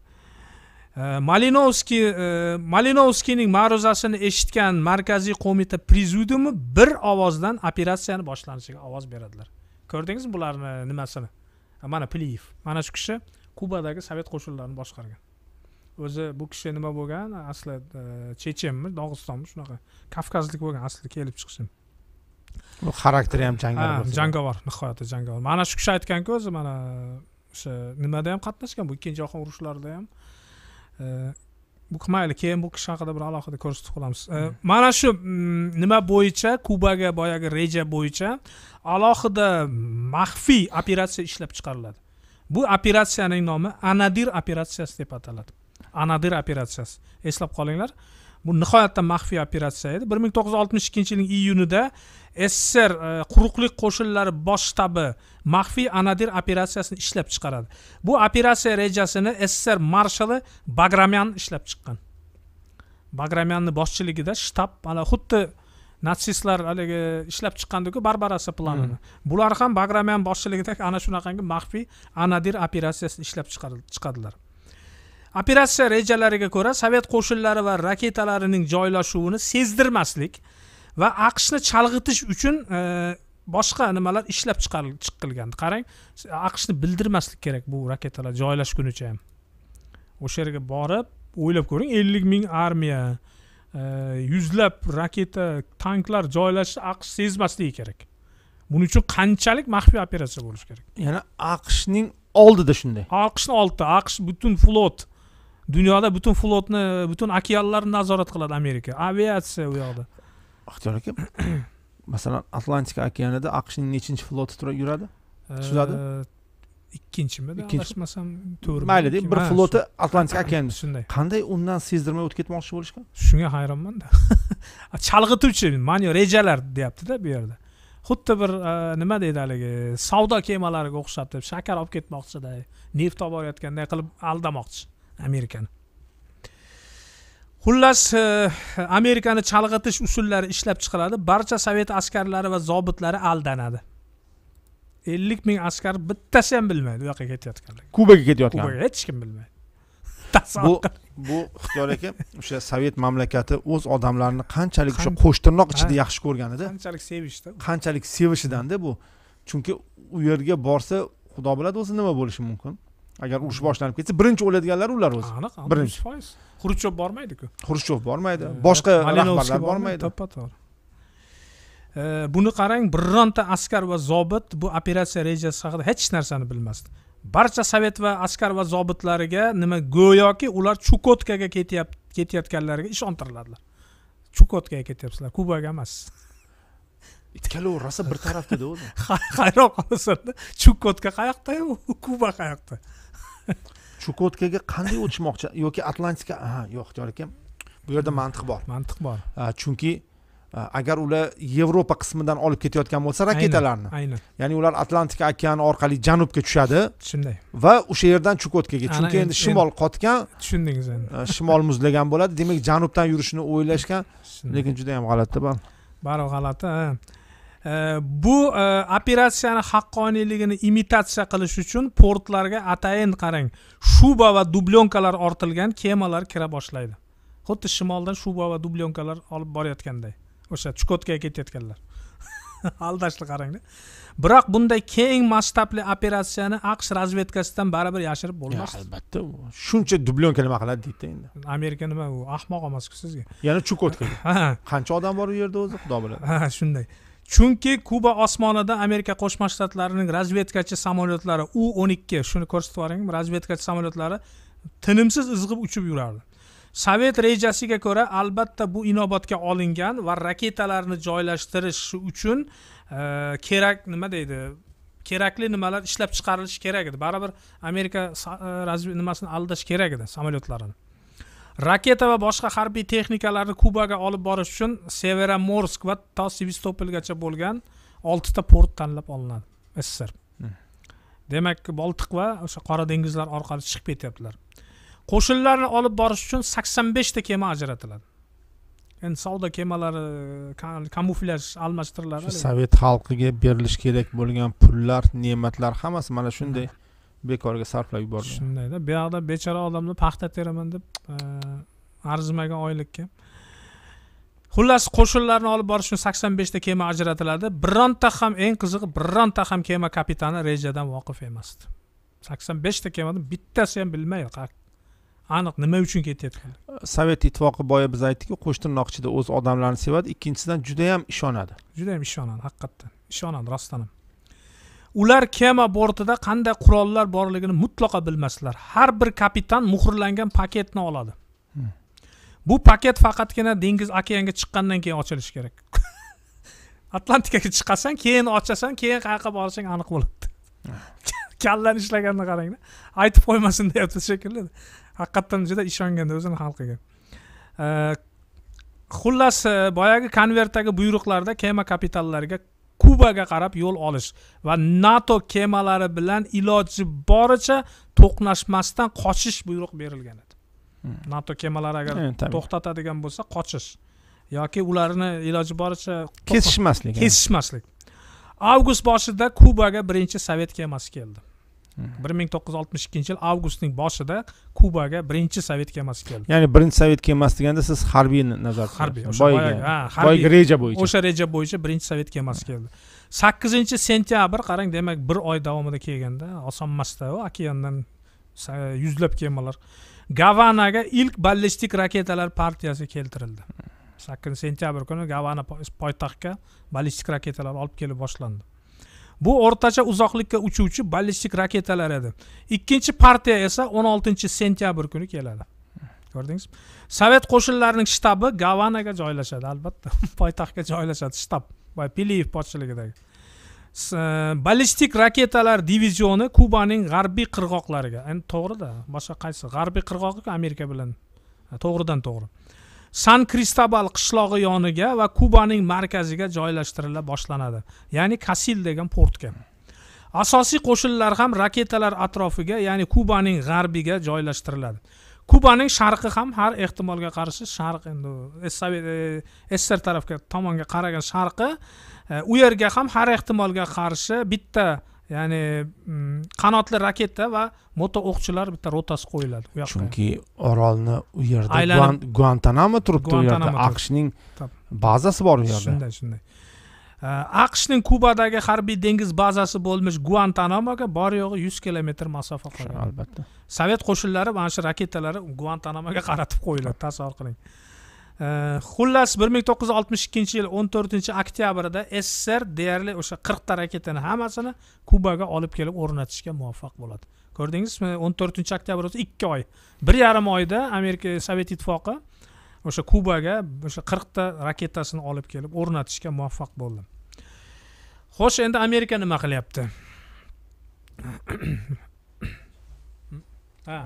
e, malinovskiy e, malinovskiyning ma'ruzasini eshitgan markaziy qo'mita prezidiumi bir ovozdan operatsiyani boshlanishiga ovoz beradilar ko'rdingizmi bularni nimasini mana pliyev mana shu kishi kubadagi sovet qo'shinlarini boshqargan o'zi bu kishi nima bo'lgan asli e, chechenmi dog'istonmi shunaqa kavkazlik bo'lgan asli kelib chiqishim u xarakteri ham jangovar jangovar nihoyatda jangovar mana shu kishi aytganku o'zi mana o'sha nimada ham qatnashgan bu ikkinchi jahon urushlarida ham e, mayli keyin bu kishi haqida bir alohida ko'rsatib qolamiz hmm. mana shu mm, nima bo'yicha kubaga boyagi reja bo'yicha alohida maxfiy operatsiya ishlab chiqariladi bu operatsiyaning nomi anadir operatsiyasi deb ataladi anadir operatsiyasi eslab qolinglar bu nihoyatda maxfiy operatsiya edi bir ming to'qqiz yuz oltmish ikkinchi yilning iyunida sssr e, quruqlik qo'shinlari bosh shtabi maxfiy anadir operatsiyasini ishlab chiqaradi bu operatsiya rejasini sssr marshali bagramyan ishlab chiqqan bagramyanni boshchiligida shtab ana xuddi natsistlar haligi ishlab chiqqandiku barbarasa planini hmm. bular ham bagramyan boshchiligidagi ana shunaqangi maxfiy anadir operatsiyasini ishlab chiqadilar operatsiya rejalariga ko'ra sovet qo'shinlari va raketalarining joylashuvini sezdirmaslik va aqshni chalg'itish uchun e, boshqa nimalar ishlab chiqilgan qarang aqshni bildirmaslik kerak bu raketalar joylashgunicha ham o'sha yerga borib o'ylab ko'ring ellik ming armiya e, yuzlab raketa tanklar joylashishni aqsh sezmasligi kerak buning uchun qanchalik maxfiy operatsiya bo'lishi kerak ya'ni aqshning oldida shunday aqshni oldida aqsh butun flot dunyoda butun flotni butun okeanlarni nazorat qiladi amerika aviatsiya u yoqda ixtiyor aka masalan atlantika okeanida aqshning nechinchi floti yuradi suzadi ikkinchimi adashmasam to'g'ri maylida bir floti atlantika okeanida shunday qanday undan sezdirmay o'tib ketmoqchi bo'lishgan shunga hayronmanda chalg'ituvchi manyo rejalar deyaptida bu yerda xuddi bir e, nima deydi haligi savdo kemalariga o'xshab deb shakar olib ketmoqchiday neft olib borayotganday qilib aldamoqchi amerikani xullas e, amerikani chalg'itish usullari ishlab chiqiladi barcha sovet askarlari va zobitlari aldanadi ellik ming askar bittasi ham bilmaydi u yoqqa ketayotganligini kubaga ketayotgan kubaga hech kim bilmaydi bu bu ixtiyor aka o'sha sovet mamlakati o'z odamlarini qanchalik o'sha qo'shtirnoq ichida yaxshi ko'rganida qanchalik sevishda qanchalik sevishidanda bu chunki u yerga borsa xudo biladi o'zi nima bo'lishi mumkin agar urush boshlanib ketsa birinchi o'ladiganlar ular o'zi aniq birinchi foiz xrushchov bormaydiku xrushchov bormaydi boshqa rahbarlar bormaydi to'ppa to'g'ri buni qarang bironta askar va zobit bu operatsiya rejasi haqida hech narsani bilmasdi barcha sovet va askar va zobitlariga nima go'yoki ular chukotkaga ketyapti ketayotganlarga ishontiriladilar chukotkaga ketyapsizlar kubaga emas ikkalovi rosa bir tarafdada o'zi hayron qolasanda chukotka u kuba qayoqda chukotkaga qanday o'tishmoqchi yoki atlantika aha yo'q ixtiyor aka bu yerda mantiq bor mantiq bor chunki agar ular yevropa qismidan olib ketayotgan bo'lsa raketalarni aynan ya'ni ular atlantika okeani orqali janubga tushadi shunday va o'sha yerdan chukotkaga chunki endi shimol qotgan tushundingiz endi shimol muzlagan bo'ladi demak janubdan yurishni o'ylashgan lekin juda yam g'alati baribir g'alati bu e, operatsiyani haqqoniyligini imitatsiya qilish uchun portlarga atayin qarang shuba va dublyonkalar ortilgan kemalar kira boshlaydi xuddi shimoldan shuba va dublyonkalar olib borayotganday o'sha chukotkaga ketayotganlar aldashni qarangda biroq bunday keng masshtabli operatsiyani aqsh razvedkasidan baribir yashirib bo'lmas albatta shuncha dublyonka nima qiladi deydida endi amerika nima u ahmoq emasku sizga yana chukotka qancha odam bor u yerda o'zi xudo biladi ha shunday chunki kuba osmonida amerika qo'shma shtatlarining razvedkachi samolyotlari u o'n ikki shuni ko'rsatib yuboring razvedkachi samolyotlari tinimsiz izg'ib uchib yurardi sovet rejasiga ko'ra albatta bu inobatga olingan va raketalarni joylashtirish uchun e, kerak nima deydi kerakli nimalar ishlab chiqarilishi kerak edi baribir amerika e, nimasini aldash kerak edi samolyotlarini raketa va boshqa harbiy texnikalarni kubaga olib borish uchun severomorsk va to sevistopolgacha bo'lgan oltita port tanlab olinadi ssr hmm. demak boltiq va o'sha qora dengizlar orqali chiqib ketyaptilar qo'shinlarni olib borish uchun sakson beshta kema ajratiladi endi savdo kemalari kamuflyaj almashtiriladi sovet xalqiga berilishi kerak bo'lgan pullar ne'matlar hammasi mana shunday hmm. bekorga sarflab yubordi shundayda bu yoqda bechora odamni paxta teraman deb e, arzimagan oylikka xullas qo'shinlarni olib borish uchun sakson beshta kema ajratiladi bironta ham eng qizig'i bironta ham kema kapitani rejadan voqif emasdi sakson beshta kemani bittasi ham bilmaydi aniq nima uchun ketayotgan sovet ittifoqi boya biz aytdikku qo'shtirnoqchida o'z odamlarini sevadi ikkinchisidan judayam ishonadi judayam ishonadi haqiqatdan ishonadi rostdan ham ular kema bortida qanday qurollar borligini mutlaqo bilmaslar har bir kapitan muhrlangan paketni oladi hmm. bu paket faqatgina dengiz okeanga chiqqandan keyin ochilishi kerak atlantikaga chiqasan keyin ochasan keyin qayoqqa borishing aniq bo'ladi kallani ishlaganini qarangda aytib qo'ymasin deyapti shekilli haqiqatdan juda ishonganda o'zini xalqiga xullas e, boyagi konvertdagi buyruqlarda kema kapitanlariga kubaga qarab yo'l olish va nato kemalari bilan iloji boricha to'qnashmasdan qochish buyruq berilgan edi hmm. nato kemalari agar eh, to'xtatadigan bo'lsa qochish yoki ularni iloji boricha kesishmaslik eh. kesishmaslik avgust boshida kubaga birinchi sovet kemasi keldi bir ming to'qqiz yuz oltmish ikkinchi yil avgustning boshida kubaga birinchi sovet kemasi keldi ya'ni birinchi sovet kemasi deganda siz harbiy nazar harbiy boyagi reja bo'yicha o'sha reja bo'yicha birinchi sovet kemasi keldi sakkizinchi sentyabr qarang demak bir oy davomida kelganda oson emasda okeandan yuzlab kemalar gavanaga ilk ballistik raketalar partiyasi keltirildi hmm. sakkizinchi sentyabr kuni gavana poytaxtga ballistik raketalar olib kelib boshlandi bu o'rtacha uzoqlikka uchuvchi ballistik raketalar edi ikkinchi partiya esa 16 sentyabr kuni keladi ko'rdingizmi sovet qo'shinlarining shtabi gavanaga joylashadi albatta poytaxtga joylashadi shtab piliyev boshchiligidagi e, ballistik raketalar divizioni kubaning g'arbiy qirg'oqlariga endi to'g'rida boshqa qaysi g'arbiy qirg'oq amerika bilan to'g'ridan to'g'ri san kristobal qishlog'i yoniga va kubaning markaziga joylashtirila boshlanadi ya'ni kasil degan portga asosiy qo'shinlar ham raketalar atrofiga ya'ni kubaning g'arbiga joylashtiriladi kubaning sharqi ham har ehtimolga qarshi sharq endi sssr e, tarafga tomonga qaragan sharqi e, u yerga ham har ehtimolga qarshi bitta ya'ni mm, qanotli raketa va moto o'qchilar bitta rotasi qo'yiladi u yoqqa chunki orolni u yerda guantanamo turibdi u yerda aqshning bazasi bor u yerda shunday shunday aqshning kubadagi harbiy dengiz bazasi bo'lmish guantanamoga bor yo'g'i yuz kilometr masofa qolgan albatta sovet qo'shinlari mana shu raketalari guantanamoga qaratib qo'yiladi tasavvur qiling xullas bir ming to'qqiz yuz oltmish ikkinchi yil o'n to'rtinchi oktyabrda sssr deyarli o'sha qirqta raketani hammasini kubaga olib kelib o'rnatishga muvaffaq bo'ladi ko'rdingizmi o'n to'rtinchi oktyabr o'zi ikki oy bir yarim oyda amerika sovet ittifoqi o'sha kubaga o'sha qirqta raketasini olib kelib o'rnatishga muvaffaq bo'ldi xo'sh endi amerika nima qilyapti ha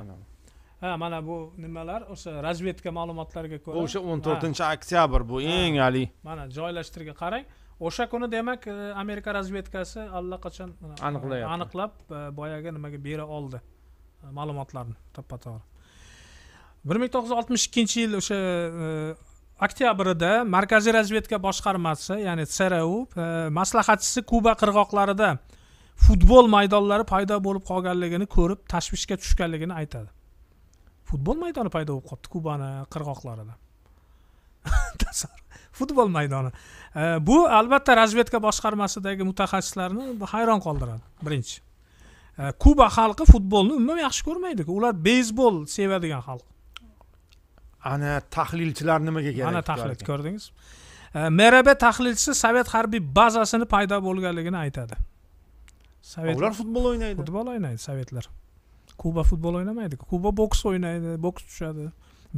ha mana bu nimalar o'sha razvedka ma'lumotlariga ko'ra o'sha o'n to'rtinchi oktyabr bu eng haligi mana joylashtirga qarang o'sha kuni demak e, amerika razvedkasi allaqachon aniqlayapti aniqlab e, boyagi nimaga bera oldi e, ma'lumotlarni to'ppa to'g'ri bir ming to'qqiz yuz oltmish ikkinchi yil o'sha oktyabrida markaziy razvedka boshqarmasi ya'ni sru maslahatchisi kuba qirg'oqlarida futbol maydonlari paydo bo'lib qolganligini ko'rib tashvishga tushganligini aytadi futbol maydoni paydo bo'lib qolibdi kubani qirg'oqlarida futbol maydoni bu albatta razvedka boshqarmasidagi mutaxassislarni hayron qoldiradi birinchi kuba xalqi futbolni umuman yaxshi ko'rmaydiku ular beysbol sevadigan xalq ana tahlilchilar nimaga kerak ana tahlil ko'rdingiz mrb tahlilchisi sovet harbiy bazasini paydo bo'lganligini aytadi sovet ular futbol o'ynaydi futbol o'ynaydi sovetlar kuba futbol o'ynamaydi kuba boks o'ynaydi boks tushadi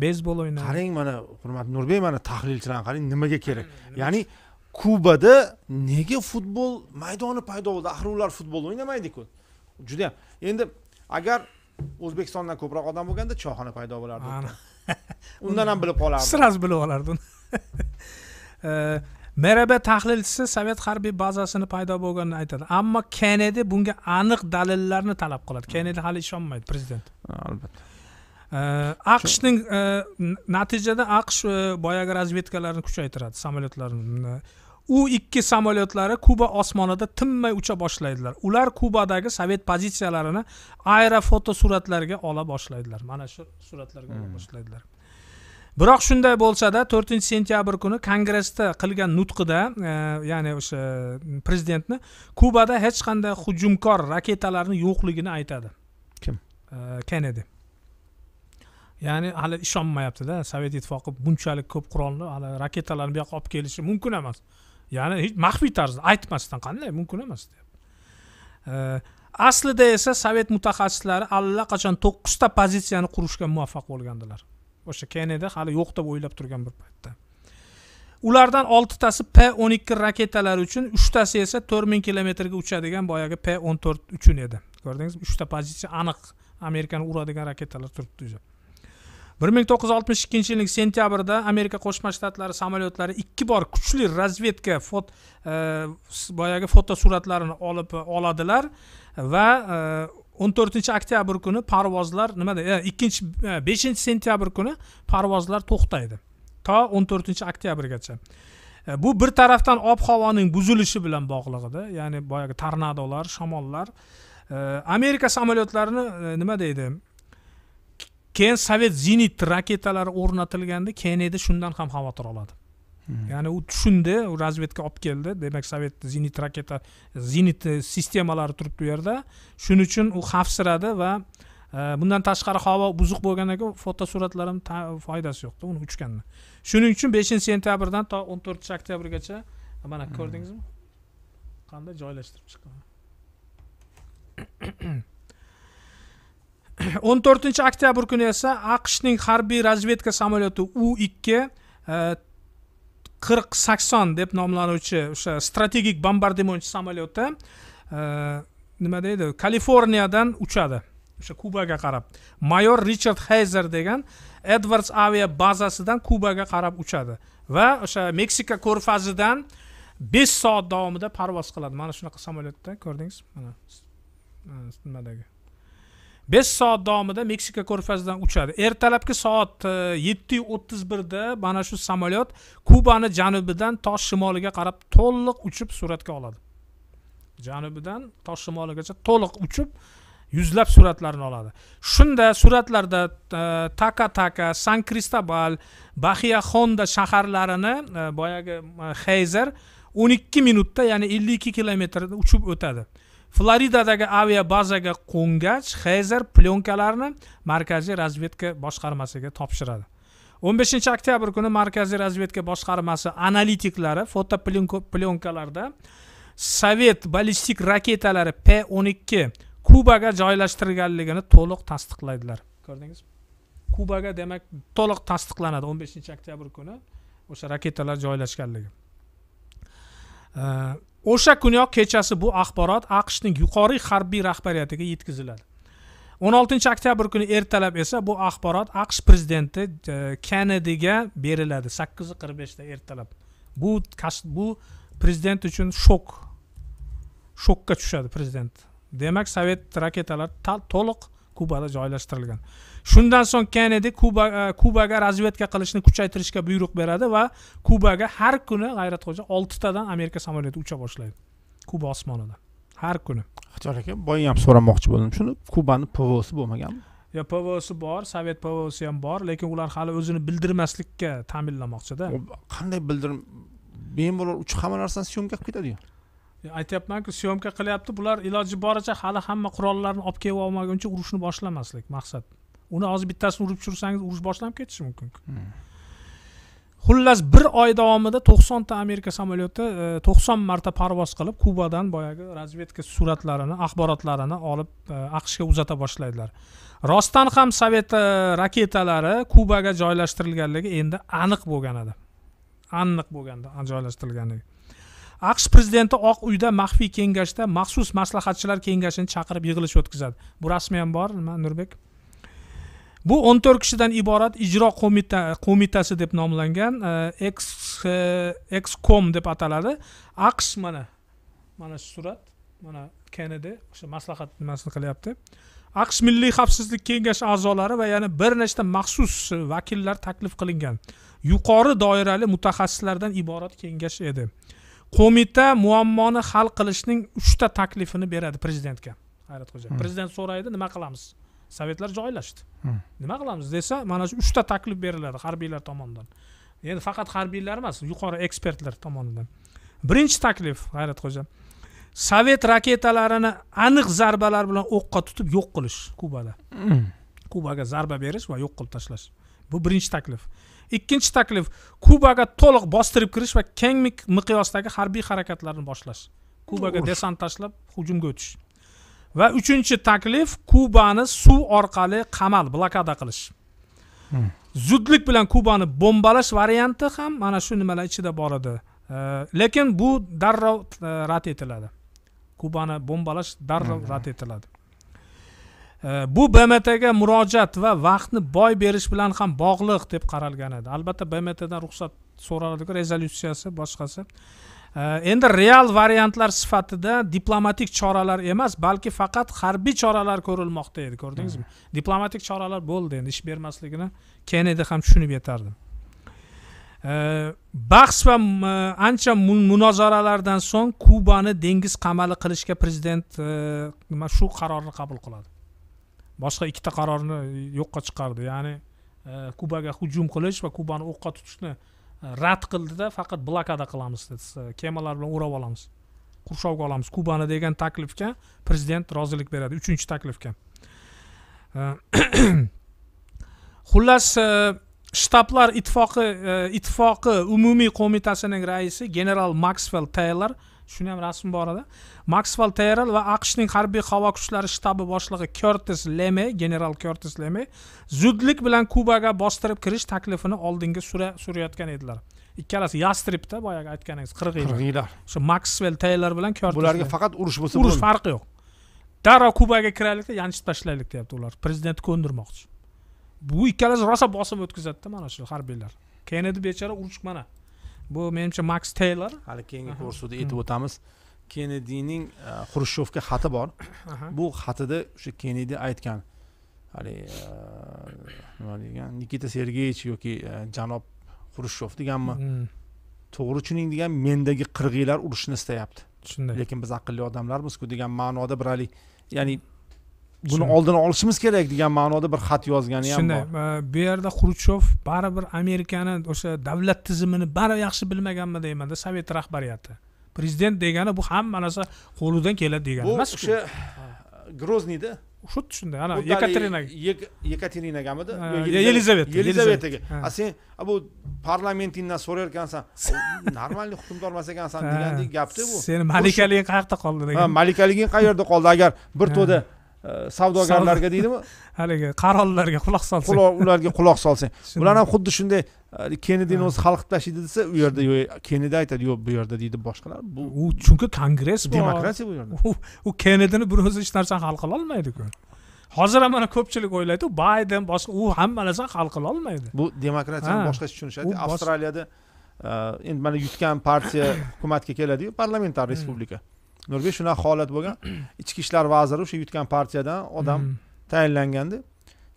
beysbol o'ynaydi qarang mana hurmatli nurbek mana tahlilchilarni qarang nimaga kerak ya'ni kubada nega futbol maydoni paydo bo'ldi axir ular futbol o'ynamaydiku yam endi agar o'zbekistondan ko'proq odam bo'lganda choyxona paydo bo'lardi undan ham bilib qolardi сразу bilib olardi mrb tahlilchisi sovet harbiy bazasini paydo bo'lganini aytadi ammo kennedi bunga aniq dalillarni talab qiladi kennedi hali ishonmaydi prezident albatta aqshning e, natijada aqsh e, boyagi razvedkalarni kuchaytiradi samolyotlarini u ikki samolyotlari kuba osmonida tinmay ucha boshlaydilar ular kubadagi sovet pozitsiyalarini aerofoto suratlarga ola boshlaydilar mana shu suratlarga ola hmm. boshlaydilar biroq shunday bo'lsada to'rtinchi sentyabr kuni kongressda qilgan nutqida e, ya'ni o'sha e, prezidentni kubada hech qanday hujumkor raketalarni yo'qligini aytadi kim e, kennedi ya'ni hali ishonmayaptida sovet ittifoqi bunchalik ko'p qurolni hali raketalarni bu yoqqa olib kelishi mumkin emas ya'ni hech maxfiy tarzda aytmasdan qanday mumkin emas deyapti aslida esa sovet mutaxassislari allaqachon to'qqizta pozitsiyani qurishga muvaffaq bo'lgandilar o'sha keneda hali yo'q deb o'ylab turgan bir paytda ulardan oltitasi p o'n ikki raketalari uchun uchtasi esa to'rt ming kilometrga uchadigan boyagi p o'n to'rt uchun edi ko'rdingizmi uchta pozitsiya aniq amerikani uradigan raketalar turibdi o'zi bir ming to'qqiz yuz oltmish ikkinchi yilning sentyabrida amerika qo'shma shtatlari samolyotlari ikki bor kuchli razvedka fot e, boyagi fotosuratlarini olib oladilar va e, o'n to'rtinchi oktyabr kuni parvozlar nimada e, ikkinchi e, beshinchi sentyabr kuni parvozlar to'xtaydi to o'n to'rtinchi oktyabrgacha e, bu bir tarafdan ob havoning buzilishi bilan bog'liqda ya'ni boyagi tornadolar shamollar amerika samolyotlarini nima deydi keyin sovet zenit raketalari o'rnatilganda keyin edi shundan ham xavotir oladi Hmm. ya'ni u tushundi u razvedka olib keldi demak sovet zenit raketa zenit e, sistemalari turibdi u yerda shuning uchun u xavfsiradi va e, bundan tashqari havo buzuq bo'lgandan keyin fotosuratlar ham foydasi yo'qda uni uchganni shuning uchun beshinchi sentyabrdan to o'n to'rtinchi oktyabrgacha e, mana hmm. ko'rdingizmi qanday joylashtirib chiqqan o'n to'rtinchi oktyabr kuni esa aqshning harbiy razvedka samolyoti u ikki qirq sakson deb nomlanuvchi o'sha strategik bombardimonchi samolyoti e, nima deydi kaliforniyadan uchadi o'sha kubaga qarab mayor richard hayzer degan edvards avia bazasidan kubaga qarab uchadi va o'sha meksika ko'rfazidan besh soat davomida parvoz qiladi mana shunaqa samolyotda ko'rdingizmi mana nimadagi besh soat davomida meksika ko'rfazidan uchadi ertalabki soat 7:31da e, mana shu samolyot kubani janubidan tosh shimoliga qarab to'liq uchib suratga oladi janubidan tosh shimoligacha to'liq uchib yuzlab suratlarni oladi shunda suratlarda e, taka taka san kristobal baxiya honda shaharlarini e, boyagi heyzer o'n ikki minutda ya'ni ellik ikki kilometrda uchib o'tadi floridadagi aviabazaga qo'ngach xeyzer plyonkalarni markaziy razvedka boshqarmasiga topshiradi o'n beshinchi oktyabr kuni markaziy razvedka boshqarmasi analitiklari foto plyonkalarda sovet ballistik raketalari p o'n ikki kubaga joylashtirilganligini to'liq tasdiqlaydilar ko'rdingizmi kubaga demak to'liq tasdiqlanadi o'n beshinchi oktyabr kuni o'sha raketalar joylashganligi o'sha kuniyoq kechasi bu axborot aqshning yuqori harbiy rahbariyatiga yetkaziladi o'n oltinchi oktyabr kuni ertalab esa bu axborot aqsh prezidenti e, kennediga beriladi sakkiz qirq beshda ertalab bu bu prezident uchun shok shokka tushadi prezident demak sovet raketalari to'liq kubada joylashtirilgan shundan so'ng kennedi kuba e, kubaga razvedka qilishni kuchaytirishga buyruq beradi va kubaga har kuni g'ayratxo'ja oltitadan amerika samolyoti ucha boshlaydi kuba osmonidan har kuni ixtiyor aka boya ham so'ramoqchi bo'ldim shuni kubani pvosi bo'lmaganmi yo pvosi bor sovet pvosi ham bor lekin ular hali o'zini bildirmaslikka ta'minlamoqchida qanday bildir bemalol uch hamma narsani syomka qilib ketadiyu aytyapmanku syomka qilyapti bular iloji boricha hali hamma qurollarni olib kelib olmaguncha urushni boshlamaslik maqsad uni hozir bittasini urib tushirsangiz urush boshlanib ketishi mumkin hmm. xullas bir oy davomida to'qsonta amerika samolyoti e, to'qson marta parvoz qilib kubadan boyagi razvedka suratlarini axborotlarini olib e, aqshga uzata boshlaydilar rostdan ham sovet e, raketalari kubaga joylashtirilganligi endi aniq bo'lgan edi aniq bo'lganda joylashtirilganligi aqsh prezidenti oq uyda maxfiy kengashda maxsus maslahatchilar kengashini chaqirib yig'ilish o'tkazadi bu rasmi ham bor nima nurbek bu o'n to'rt kishidan iborat ijro qo'mita qo'mitasi deb nomlangan ekskom e, deb ataladi aqsh mana mana shu surat mana kennedi o'sha maslahat nimasini qilyapti aqsh milliy xavfsizlik kengashi a'zolari va yana bir nechta maxsus vakillar taklif qilingan yuqori doirali mutaxassislardan iborat kengash edi qo'mita muammoni hal qilishning uchta taklifini beradi prezidentga hayrat hmm. prezident so'raydi nima qilamiz sovetlar joylashdi hmm. nima qilamiz desa mana shu uchta taklif beriladi harbiylar tomonidan endi faqat harbiylar emas yuqori ekspertlar tomonidan birinchi taklif hayrat xo'ja sovet raketalarini aniq zarbalar bilan o'qqa tutib yo'q qilish kubada hmm. kubaga zarba berish va yo'q qilib tashlash bu birinchi taklif ikkinchi taklif kubaga to'liq bostirib kirish va keng miqyosdagi harbiy harakatlarni boshlash kubaga desant tashlab hujumga o'tish va uchinchi taklif kubani suv orqali qamal blokada qilish hmm. zudlik bilan kubani bombalash varianti ham mana shu nimalar ichida bor edi lekin bu darrov e, rad etiladi kubani bombalash darrov hmm. rad etiladi bu bmtga murojaat va vaqtni boy berish bilan ham bog'liq deb qaralgan edi albatta bmtdan ruxsat so'raladiku rezolyutsiyasi boshqasi endi real variantlar sifatida diplomatik choralar emas balki faqat harbiy choralar ko'rilmoqda edi ko'rdingizmi hmm. diplomatik choralar bo'ldi endi ish bermasligini kennedi ham tushunib yetardi bahs va ancha munozaralardan so'ng kubani dengiz qamali qilishga prezident e, shu qarorni qabul qiladi boshqa ikkita qarorni e, yo'qqa chiqardi ya'ni e, kubaga hujum qilish va kubani o'qqa tutishni e, rad qildida faqat blokada qilamiz dedi kemalar bilan o'rab olamiz qurshovga olamiz kubani degan taklifga prezident rozilik beradi uchinchi taklifga xullas shtablar ittifoqi ittifoqi umumiy qo'mitasining raisi general maksvel taylor shuni ham rasmi borada maksval terrel va aqshning harbiy havo kuchlari shtabi boshlig'i kertis leme general kertis leme zudlik bilan kubaga bostirib kirish taklifini oldinga surayotgan edilar ikkalasi yastribda boyagi aytganingiz qirq yil qirq yillar o'sha maksvel taylor bilan kertis bularga faqat urush bo'lsa urush farqi yo'q darrov kubaga kiraylikda yanchib tashlaylik deyapti ular prezidentni ko'ndirmoqchi bu ikkalasi rosa bosim o'tkazadida mana shu harbiylar kennedi bechora urush mana bu menimcha maks taylor hali keyingi ko'rsuvda aytib hmm. o'tamiz kennedining e, xrushchevga xati bor bu xatida o'sha kennedi aytgan haligi e, nima degan nikita sergeyevich yoki e, janob xrushchev deganmi hmm. to'g'ri degan mendagi qirg'iylar urushni istayapti shunday lekin biz aqlli odamlarmizku degan ma'noda bir haligi ya'ni buni oldini olishimiz kerak degan ma'noda bir xat yozgani ham shunday e, bu yerda xruchov baribir amerikani o'sha davlat tizimini baribir yaxshi bilmaganmi deymanda sovet rahbariyati prezident degani bu hamma narsa qo'lidan keladi degani emas bu o'sha e, grozniyda xuddi shunday ana yekaterinaga yekaterinagamidi yelizaveta yelizavetaga a sen bu parlamentingdan so'rayotgansan нормальный hukmdor emas ekansan degandek gapda bu seni malikaliging qayerda qoldi degan malikaliging qayerda qoldi agar bir to'da savdogarlarga deydimi haligi qarollarga quloq solsang ularga quloq solsang bular ham xuddi shunday e, kennedini o'zi xalq tashlaydi desa u yerda kennedi aytadi yo'q bu yerda deydi boshqalar bu u chunki kongress bor demokratiya bu yerda u kennedini bir o'zi hech narsani hal olmaydiku hozir ham mana ko'pchilik o'ylaydi bayden boshqa u hamma narsani hal olmaydi bu demokratiyani boshqacha tushunishadi avstraliyada e, endi mana yutgan partiya hukumatga keladiyu parlamentar hmm. respublika nurbek shunaqa holat bo'lgan ichki ishlar vaziri o'sha yutgan partiyadan odam hmm. tayinlangandi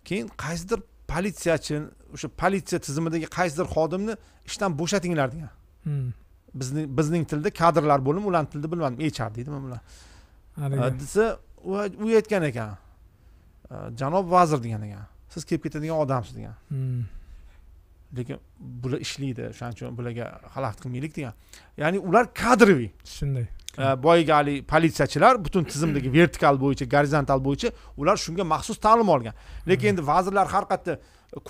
keyin qaysidir politsiyachi o'sha politsiya tizimidagi qaysidir xodimni ishdan bo'shatinglar degan hmm. bizning bizning tilda kadrlar bo'limi ularni tilida bilmadim hr deydimi ular э, desa u aytgan ekan э, janob vazir degan ekan siz kelib ketadigan odamsiz degan hmm. lekin bular ishlaydi shuning uchun bularga xalaqit qilmaylik degan ya'ni ular kadroviy shunday Э, boyagi haligi politsiyachilar butun tizimdagi vertikal bo'yicha gorizontal bo'yicha ular shunga maxsus ta'lim olgan lekin endi vazirlar har qayerda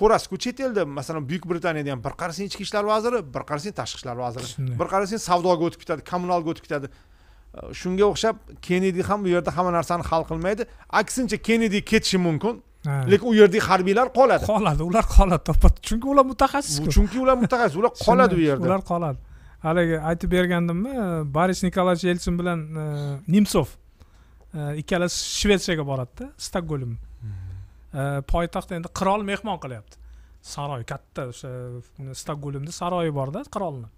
ko'rasizku chet elda masalan buyuk britaniyada ham bir qarasang ichki ishlar vaziri bir qarasang tashqi ishlar vaziri bir qarasang savdoga o'tib ketadi kommunalga o'tib ketadi e, shunga o'xshab kennedi ham u yerda hamma narsani hal qilmaydi aksincha kennedi ketishi mumkin lekin u yerdagi harbiylar qoladi qoladi ular qoladi chunki ular mutaxassis chunki ular mutaxassis ular qoladi u yerda ular qoladi haligi aytib bergandimmi boris nikolayevich yelsin bilan e, nemsov e, ikkalasi shvetsiyaga boradida stokgolm hmm. e, poytaxt endi qirol mehmon qilyapti saroy katta o'sha stokgolmni saroyi borda qirolni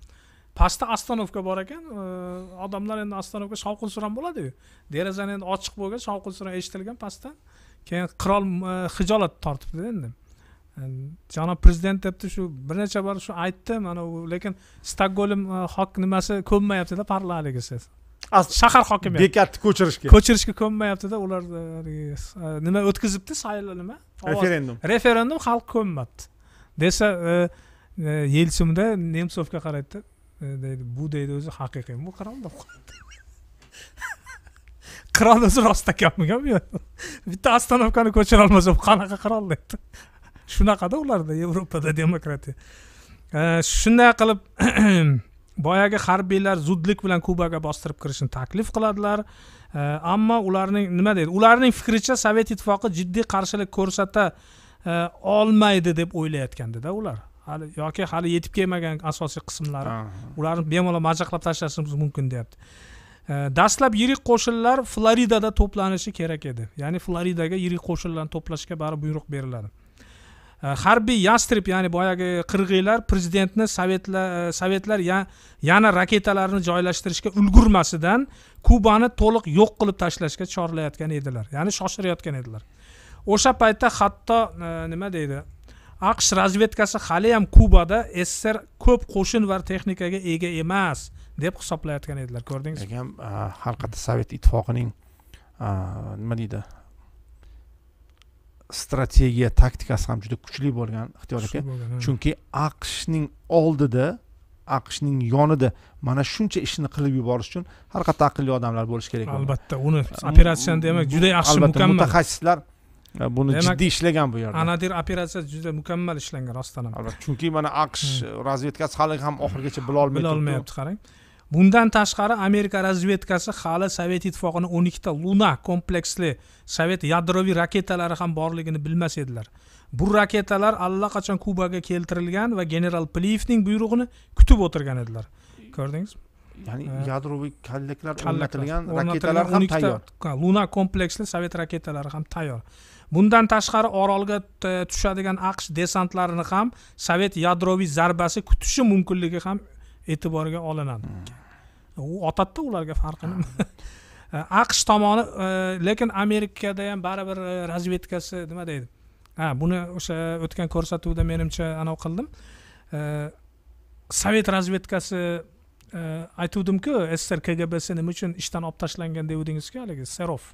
pastda ostanovka bor ekan odamlar endi ostanovka shovqin suron bo'ladiyu derazani endi ochiq bo'lgan shovqin suron eshitilgan pastdan keyin qirol hijolat tortibdi endi janob prezident debdi shu bir necha bor shu aytdi mana u lekin stokgolm hok e, nimasi ko'nmayaptida parlaligisi shahar hokimiyati bekatni ko'chirishga ko'chirishga ko'nmayaptida ular e, e, nima o'tkazibdi saylov nima referendum referendum xalq ko'nmabdi desa yelsinda nemsovga qaraydida deydi bu deydi o'zi haqiqiy bu qirol deb qo'yadi qirol o'zi rostakamiga bitta ostanovkani ko'chirolmasa bu qanaqa qirol deydi shunaqada ularda yevropada demokratiya shunday qilib boyagi harbiylar zudlik bilan kubaga bostirib kirishni taklif qiladilar ammo ularning nima deydi ularning fikricha sovet ittifoqi jiddiy qarshilik ko'rsata e, olmaydi deb o'ylayotgandida ular hali yoki hali yetib kelmagan asosiy qismlari ularni bemalol majaqlab tashlashimiz mumkin deyapti dastlab yirik qo'shinlar floridada to'planishi kerak edi ya'ni floridaga yirik qo'shinlarni to'plashga baribir buyruq beriladi Э, harbiy yastrib ya'ni boyagi qirg'iylar prezidentni sovetlar sovetlar yana raketalarni joylashtirishga ulgurmasidan kubani to'liq yo'q qilib tashlashga chorlayotgan edilar ya'ni shoshirayotgan edilar o'sha paytda hatto nima deydi aqsh razvedkasi hali ham kubada sssr ko'p qo'shin va texnikaga ega emas deb hisoblayotgan edilar ko'rdingizmi lekin haqiqatda sovet ittifoqining nima э, deydi strategiya taktikasi ham juda kuchli bo'lgan ixtiyor aka chunki aqshning oldida aqshning yonida mana shuncha ishni qilib yuborish uchun har haqiqatda aqlli odamlar bo'lishi kerak albatta uni operatsiyani demak juda yaxshi mukammal mutaxassislar e, buni jiddiy ishlagan bu yerda anadir operatsiya juda mukammal ishlangan rostdan ham chunki mana aqsh hmm. razvedkasi hali ham oxirigacha bilolmay bilolmayapti qarang bundan tashqari amerika razvedkasi hali sovet ittifoqini o'n ikkita luna kompleksli sovet yadroviy raketalari ham borligini bilmas edilar bu raketalar allaqachon kubaga keltirilgan va general pliyevning buyrug'ini kutib o'tirgan edilar ko'rdingizmi ya'ni yadroviy kallaklar o'rnatilgan raketalar ham tayyor luna kompleksli sovet raketalari ham tayyor bundan tashqari orolga tushadigan aqsh desantlarini ham sovet yadroviy zarbasi kutishi mumkinligi ham e'tiborga olinadi hmm. u otadida ularga farqi nima aqsh tomoni e, lekin amerikada ham baribir e, razvedkasi nima deydi ha buni o'sha o'tgan ko'rsatuvda menimcha anavi qildim e, sovet razvedkasi aytuvdimku sssr kgbsi nima uchun ishdan olib tashlangan devdingizku haligi serov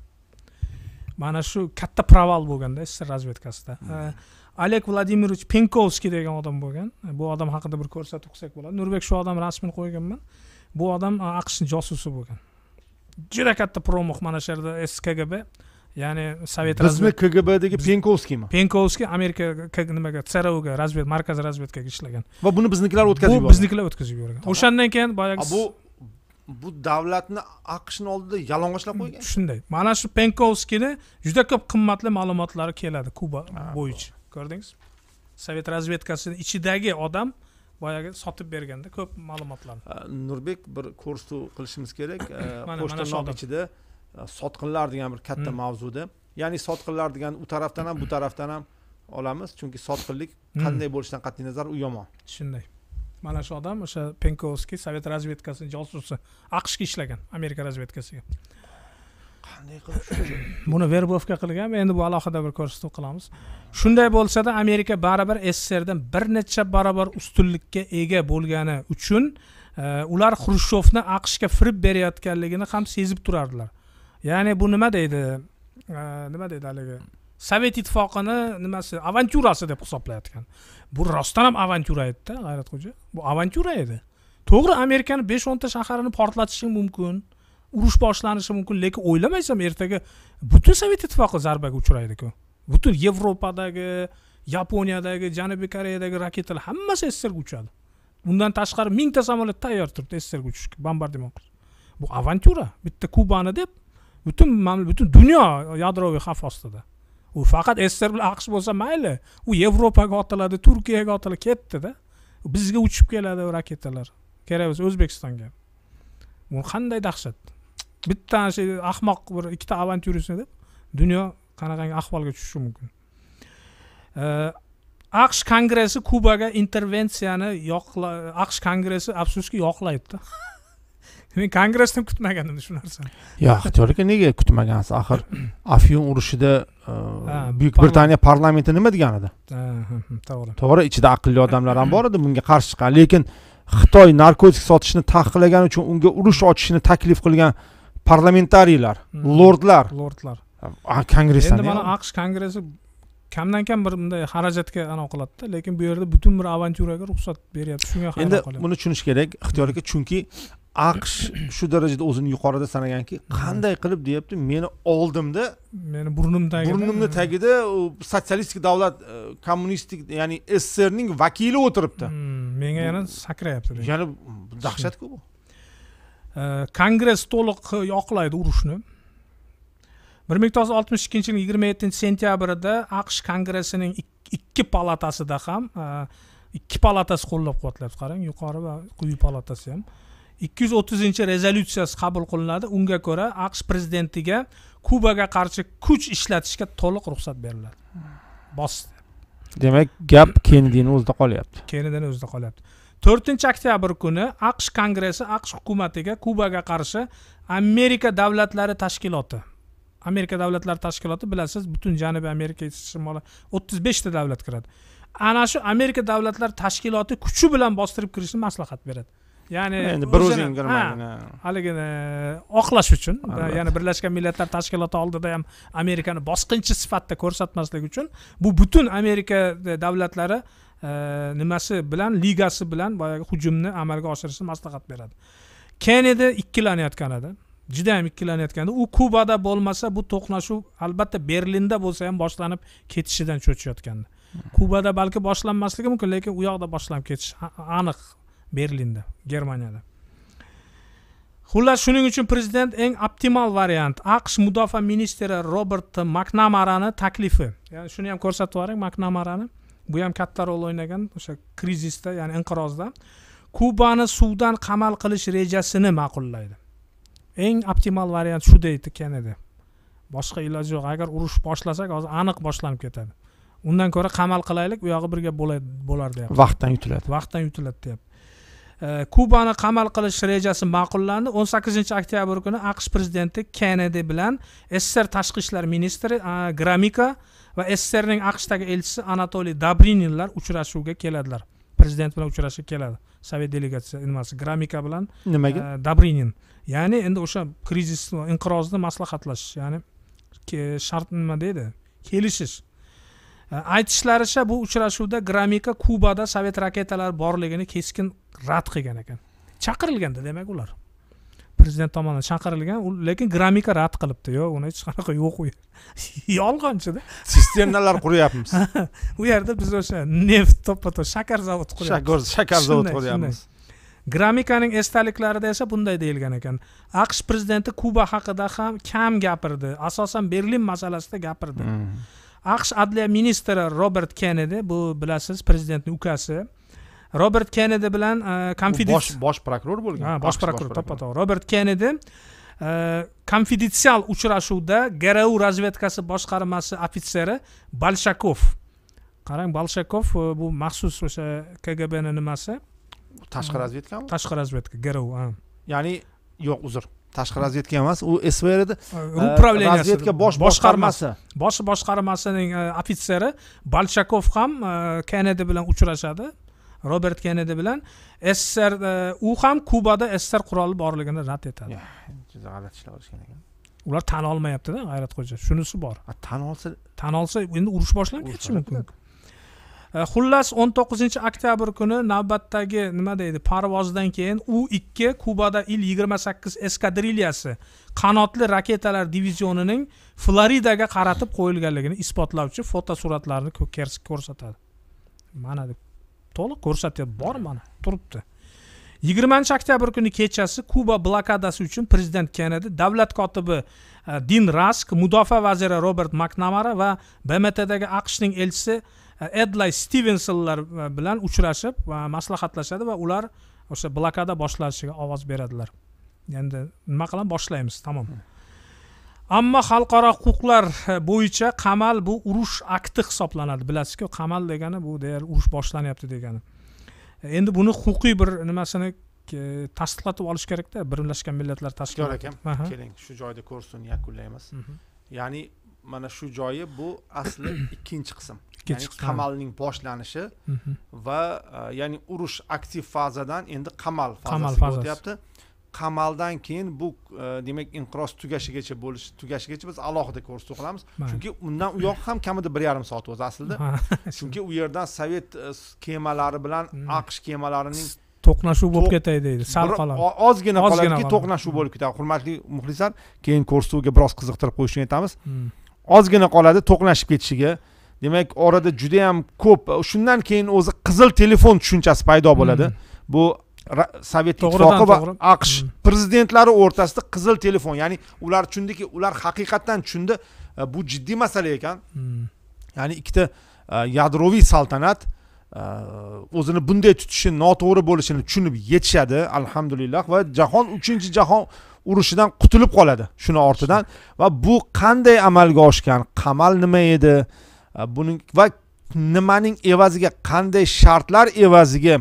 mana shu katta proval bo'lganda sssr razvedkasida hmm. oleg vladimirovich penkovskiy degan odam bo'lgan e, bu odam haqida bir ko'rsatib qilsak bo'ladi nurbek shu odam rasmini qo'yganman bu odam e, aqshni josusi bo'lgan juda katta promox mana shu yerda skgb ya'ni sovet bizni kgbdagi penkovskiymi penkovskiy amerika nimaga cruga razved markaziy razvedkaga ishlagan va buni biznikilar o'tkazib yuborgan biznikilar o'tkazib yuborgan o'shandan keyin boyagi bu bu davlatni aqshni oldida yalang'ochlab qo'ygan shunday mana shu penkovskiyni juda ko'p qimmatli ma'lumotlari keladi kuba bo'yicha ko'rdingiz sovet razvedkasini ichidagi odam boyagi sotib berganda ko'p ma'lumotlarni nurbek bir ko'rsatuv qilishimiz kerak pochta ichida sotqinlar degan bir katta hmm. mavzuda ya'ni sotqinlar degan u tarafdan ham bu tarafdan ham olamiz chunki sotqinlik hmm. qanday bo'lishidan qat'iy nazar u yomon shunday mana shu odam o'sha penkovskiy sovet razvedkasini josusi aqshga ishlagan amerika razvedkasiga qanday qilib buni verbovka qilgan endi bu alohida bir ko'rsatuv qilamiz shunday bo'lsada amerika baribir sssrdan bir necha barobar ustunlikka ega bo'lgani uchun e, ular xrushchevni aqshga firib berayotganligini ham sezib turardilar ya'ni bu nima deydi e, nima deydi haligi sovet ittifoqini nimasi avantyurasi deb hisoblayotgan bu rostdan ham avantyura edida g'ayratxo'ja bu avantyura edi to'g'ri amerikani besh o'nta shaharini portlatishing mumkin urush boshlanishi mumkin lekin o'ylamaysanmi ertaga butun sovet ittifoqi zarbaga uchraydiku butun yevropadagi yaponiyadagi janubiy koreyadagi raketalar hammasi sssrga uchadi undan tashqari mingta samolyot tayyor turibdi sssrga uchishga bombardimon qilish bu avantyura bitta kubani deb butun butun dunyo yadroviy xavf ostida u faqat sssr bilan aqsh bo'lsa mayli u yevropaga otiladi turkiyaga otiladi ketdida bizga uchib keladi raketalar kerak bo'lsa o'zbekistonga bu qanday dahshat bitta ana shu ahmoq bir ikkita avantyuristni deb dunyo qanaqangi ahvolga tushishi mumkin aqsh kongressi kubaga intervensiyani yoqla aqsh kongressi afsuski yoqlaydida men kongressdan kutmagandim shu narsani yo'q ixtiyor aka nega kutmagansiz axir afyun urushida e, buyuk britaniya parlamenti nima degan edi to'g'ri to'g'ri ichida aqlli odamlar ham bor edi bunga qarshi chiqqan lekin xitoy narkotik sotishni taqiqlagani uchun unga urush ochishni taklif qilgan parlamentariylar lordlar lordlar kongressdan endi mana aqsh kongressi kamdan kam bir bunday xarajatga anaqa qiladida lekin bu yerda butun bir avantyuraga ruxsat beryapti shunga endi buni tushunish kerak ixtiyor aka chunki aqsh shu darajada o'zini yuqorida sanaganki qanday qilib deyapti meni oldimda meni burnim tagida burnimni tagida sotsialistik davlat e, kommunistik ya'ni sssrning vakili o'tiribdi menga yana sakrayapti yana dahshatku bu kongress to'liq yoqlaydi urushni bir ming to'qqiz yuz oltmish ikkinchi yil yigirma yettinchi sentyabrida aqsh kongressining ikki palatasida ham e, ikki palatasi qo'llab quvvatlayapti qarang yuqori va quyi palatasi ham ikki yuz o'ttizinchi rezolyutsiyasi qabul qilinadi unga ko'ra aqsh prezidentiga kubaga qarshi kuch ishlatishga to'liq ruxsat beriladi bos demak gap kennedini o'zida qolyapti kennedini o'zida qolyapti to'rtinchi oktyabr kuni aqsh kongressi aqsh hukumatiga kubaga qarshi amerika davlatlari tashkiloti amerika davlatlari tashkiloti bilasiz butun janubiy amerika shimoli o'ttiz beshta davlat kiradi ana shu amerika davlatlari tashkiloti kuchi bilan bostirib kirishni maslahat beradi ya'ni endi bir o'zing haligini eh, oqlash uchun ya'ni birlashgan millatlar tashkiloti oldida ham amerikani bosqinchi sifatida ko'rsatmaslik uchun bu butun amerika eh, davlatlari nimasi bilan ligasi bilan boyagi hujumni amalga oshirishni maslahat beradi kenedi ikkilanayotgan edi judayam ikkilanayotganda u kubada bo'lmasa bu to'qnashuv albatta berlinda bo'lsa ham boshlanib ketishidan cho'chiyotgandi kubada balki boshlanmasligi mumkin lekin u yoqda boshlanib ketishi aniq berlinda germaniyada xullas shuning uchun prezident eng optimal variant aqsh mudofaa ministri robert maknamarani taklifi ya'ni shuni ham ko'rsatib yuboring maknamarani bu ham katta rol o'ynagan o'sha krizisda ya'ni inqirozda kubani suvdan qamal qilish rejasini ma'qullaydi eng optimal variant shu deydi edi boshqa iloji yo'q agar urush boshlasak hozir aniq boshlanib ketadi undan ko'ra qamal qilaylik u yog'i birga bo'lar deyapti vaqtdan yutiladi vaqtdan yutiladi deyapti kubani qamal qilish rejasi ma'qullandi o'n sakkizinchi oktyabr kuni aqsh prezidenti kennedi bilan sssr tashqi ishlar ministri gramika va sssrning aqshdagi elchisi anatoliy dabrininlar uchrashuvga keladilar prezident bilan uchrashishga keladi sovet delegatsiyasi nimasi gramika bilan nimaga e, dabrinin ya'ni endi o'sha krizis inqirozni maslahatlashish ya'ni shart nima deydi kelishish e, aytishlaricha bu uchrashuvda gramika kubada sovet raketalari borligini keskin rad qilgan ekan chaqirilganda demak ular prezident tomonidan chaqirilgan lekin gramika rad qilibdi yo'q uni hech qanaqa yo'q u yolg'onchida sisternalar quryapmiz u yerda biz o'sha neft to'ppa top shakar zavodi quryapmiz shakar zavodi quryapmiz gramikaning esdaliklarida esa bunday deyilgan ekan aqsh prezidenti kuba haqida ham kam gapirdi asosan berlin masalasida gapirdi hmm. aqsh adliya ministri robert kennedi bu bilasiz prezidentni ukasi robert kennedi bilan konfidens e, bosh bosh prokuror bo'lgan ha bosh prokuror to'ppa to'g'ri robert kennedi konfidensial e, uchrashuvda gru razvedkasi boshqarmasi ofitseri balshakov qarang balshakov e, bu maxsus o'sha kgbni nimasi tashqi razvedkami tashqi razvedka gru ya'ni yo'q uzr tashqi razvedka emas u svr edi управление razvedka bosh boshqarmasi bosh boshqarmasining ofitseri balshakov ham kennedi bilan uchrashadi robert kennedi bilan sssr e, u ham kubada sssr quroli borligini rad etadi juda g'alati ishlar qilishgan ekan ular tan olmayaptida g'ayratxo'ja shunisi bor tan olsa tan olsa endi urush boshlanib ketishi mumkin xullas o'n to'qqizinchi oktyabr kuni navbatdagi nima deydi parvozdan keyin u ikki kubada il yigirma sakkiz eskadrilyasi qanotli raketalar divizionining floridaga qaratib qo'yilganligini isbotlovchi fotosuratlarni ko'rsatadi mana deb to'liq ko'rsatyapti bor mana turibdi yigirmanchi oktyabr kuni kechasi kuba blokadasi uchun prezident kennedi davlat kotibi e, din rask mudofaa vaziri robert maknamara va bmtdagi aqshning elchisi edlay stivensonlar e, bilan uchrashib maslahatlashadi va ular o'sha blokada boshlanishiga ovoz beradilar endi nima qilamiz boshlaymiz tamom ammo xalqaro huquqlar e, bo'yicha qamal bu urush akti hisoblanadi bilasizku qamal degani bu deyarli urush boshlanyapti degani e, endi buni huquqiy bir nimasini e, tasdiqlatib olish kerakda birlashgan millatlar tashkiloti akam keling shu joyda ko'rsin yakunlaymiz mhm. ya'ni mana shu joyi bu asli ikkinchi qism ya'ni qamalning boshlanishi mhm. va ya'ni urush aktiv fazadan endi qamal fazasiga o'tyapti qamaldan keyin bu e, demak inqiroz tugashigacha bo'lishi tugashigacha biz alohida ko'rsatuv qilamiz chunki undan u yoq ham kamida bir yarim soat o'zi aslida chunki u yerdan sovet e, kemalari bilan hmm. aqsh kemalarining to'qnashuv bo'lib ketay deydi sal qoladi ozgina qoladiki to'qnashuv hmm. bo'lib ketadi hurmatli muxlislar keyin ko'rsatuvga biroz qiziqtirib qo'yishni aytamiz hmm. ozgina qoladi to'qnashib ketishiga demak orada yam ko'p shundan keyin o'zi qizil telefon tushunchasi paydo bo'ladi bu sovet ittifoqi va aqsh hmm. prezidentlari o'rtasida qizil telefon ya'ni ular tushundiki ular haqiqatdan tushundi e, bu jiddiy masala ekan hmm. ya'ni ikkita e, yadroviy saltanat e, o'zini bunday tutishi noto'g'ri bo'lishini tushunib yetishadi alhamdulillah va jahon uchinchi jahon urushidan qutulib qoladi shuni ortidan va bu qanday amalga oshgan qamal nima edi buning va nimaning evaziga qanday shartlar evaziga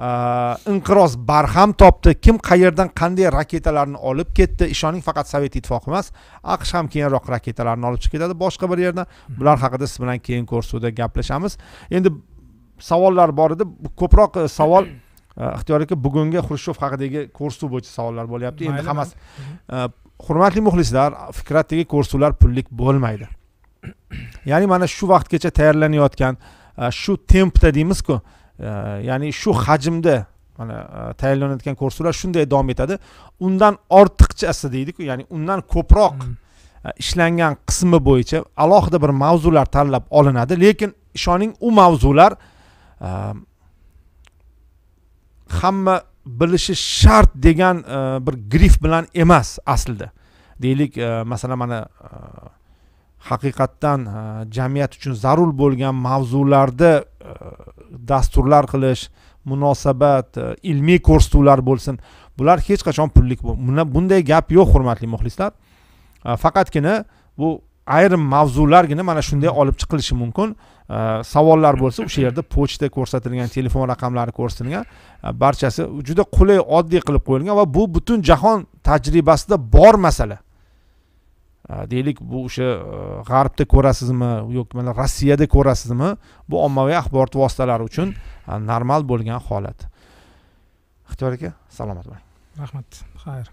inqiroz barham topdi kim qayerdan qanday raketalarni olib ketdi ishoning faqat sovet ittifoqi emas aqsh ham keyinroq raketalarni olib chiqib ketadi boshqa bir yerdan bular haqida siz bilan keyingi ko'rsuvda gaplashamiz endi savollar bor edi ko'proq savol ixtiyor aka bugungi xrushchev haqidagi ko'rsuv bo'yicha savollar bo'lyapti endi hammasi hurmatli muxlislar fikratdagi ko'rsuvlar pullik bo'lmaydi ya'ni mana shu vaqtgacha tayyorlanayotgan shu tempda deymizku ya'ni shu hajmda mana e, tayyorlanayotgan kurslar shunday davom etadi undan ortiqchasi deydiku ya'ni undan ko'proq hmm. e, ishlangan qismi bo'yicha alohida bir mavzular tanlab olinadi lekin ishoning u mavzular e, hamma bilishi shart degan bir grif bilan emas aslida deylik masalan mana haqiqatdan jamiyat uchun zarur bo'lgan mavzularda e, dasturlar qilish munosabat e, ilmiy ko'rsatuvlar bo'lsin bular hech qachon pullik bunday gap yo'q hurmatli muxlislar e, faqatgina bu ayrim mavzulargina mana shunday olib chiqilishi mumkin savollar bo'lsa o'sha yerda pochta ko'rsatilgan telefon raqamlari ko'rsatilgan barchasi juda qulay oddiy qilib qo'yilgan va bu butun jahon tajribasida bor masala deylik bu o'sha e, g'arbda ko'rasizmi yoki mana rossiyada ko'rasizmi bu ommaviy axborot vositalari uchun e, normal bo'lgan holat ixtiyor aka salomat bo'ling rahmat xayr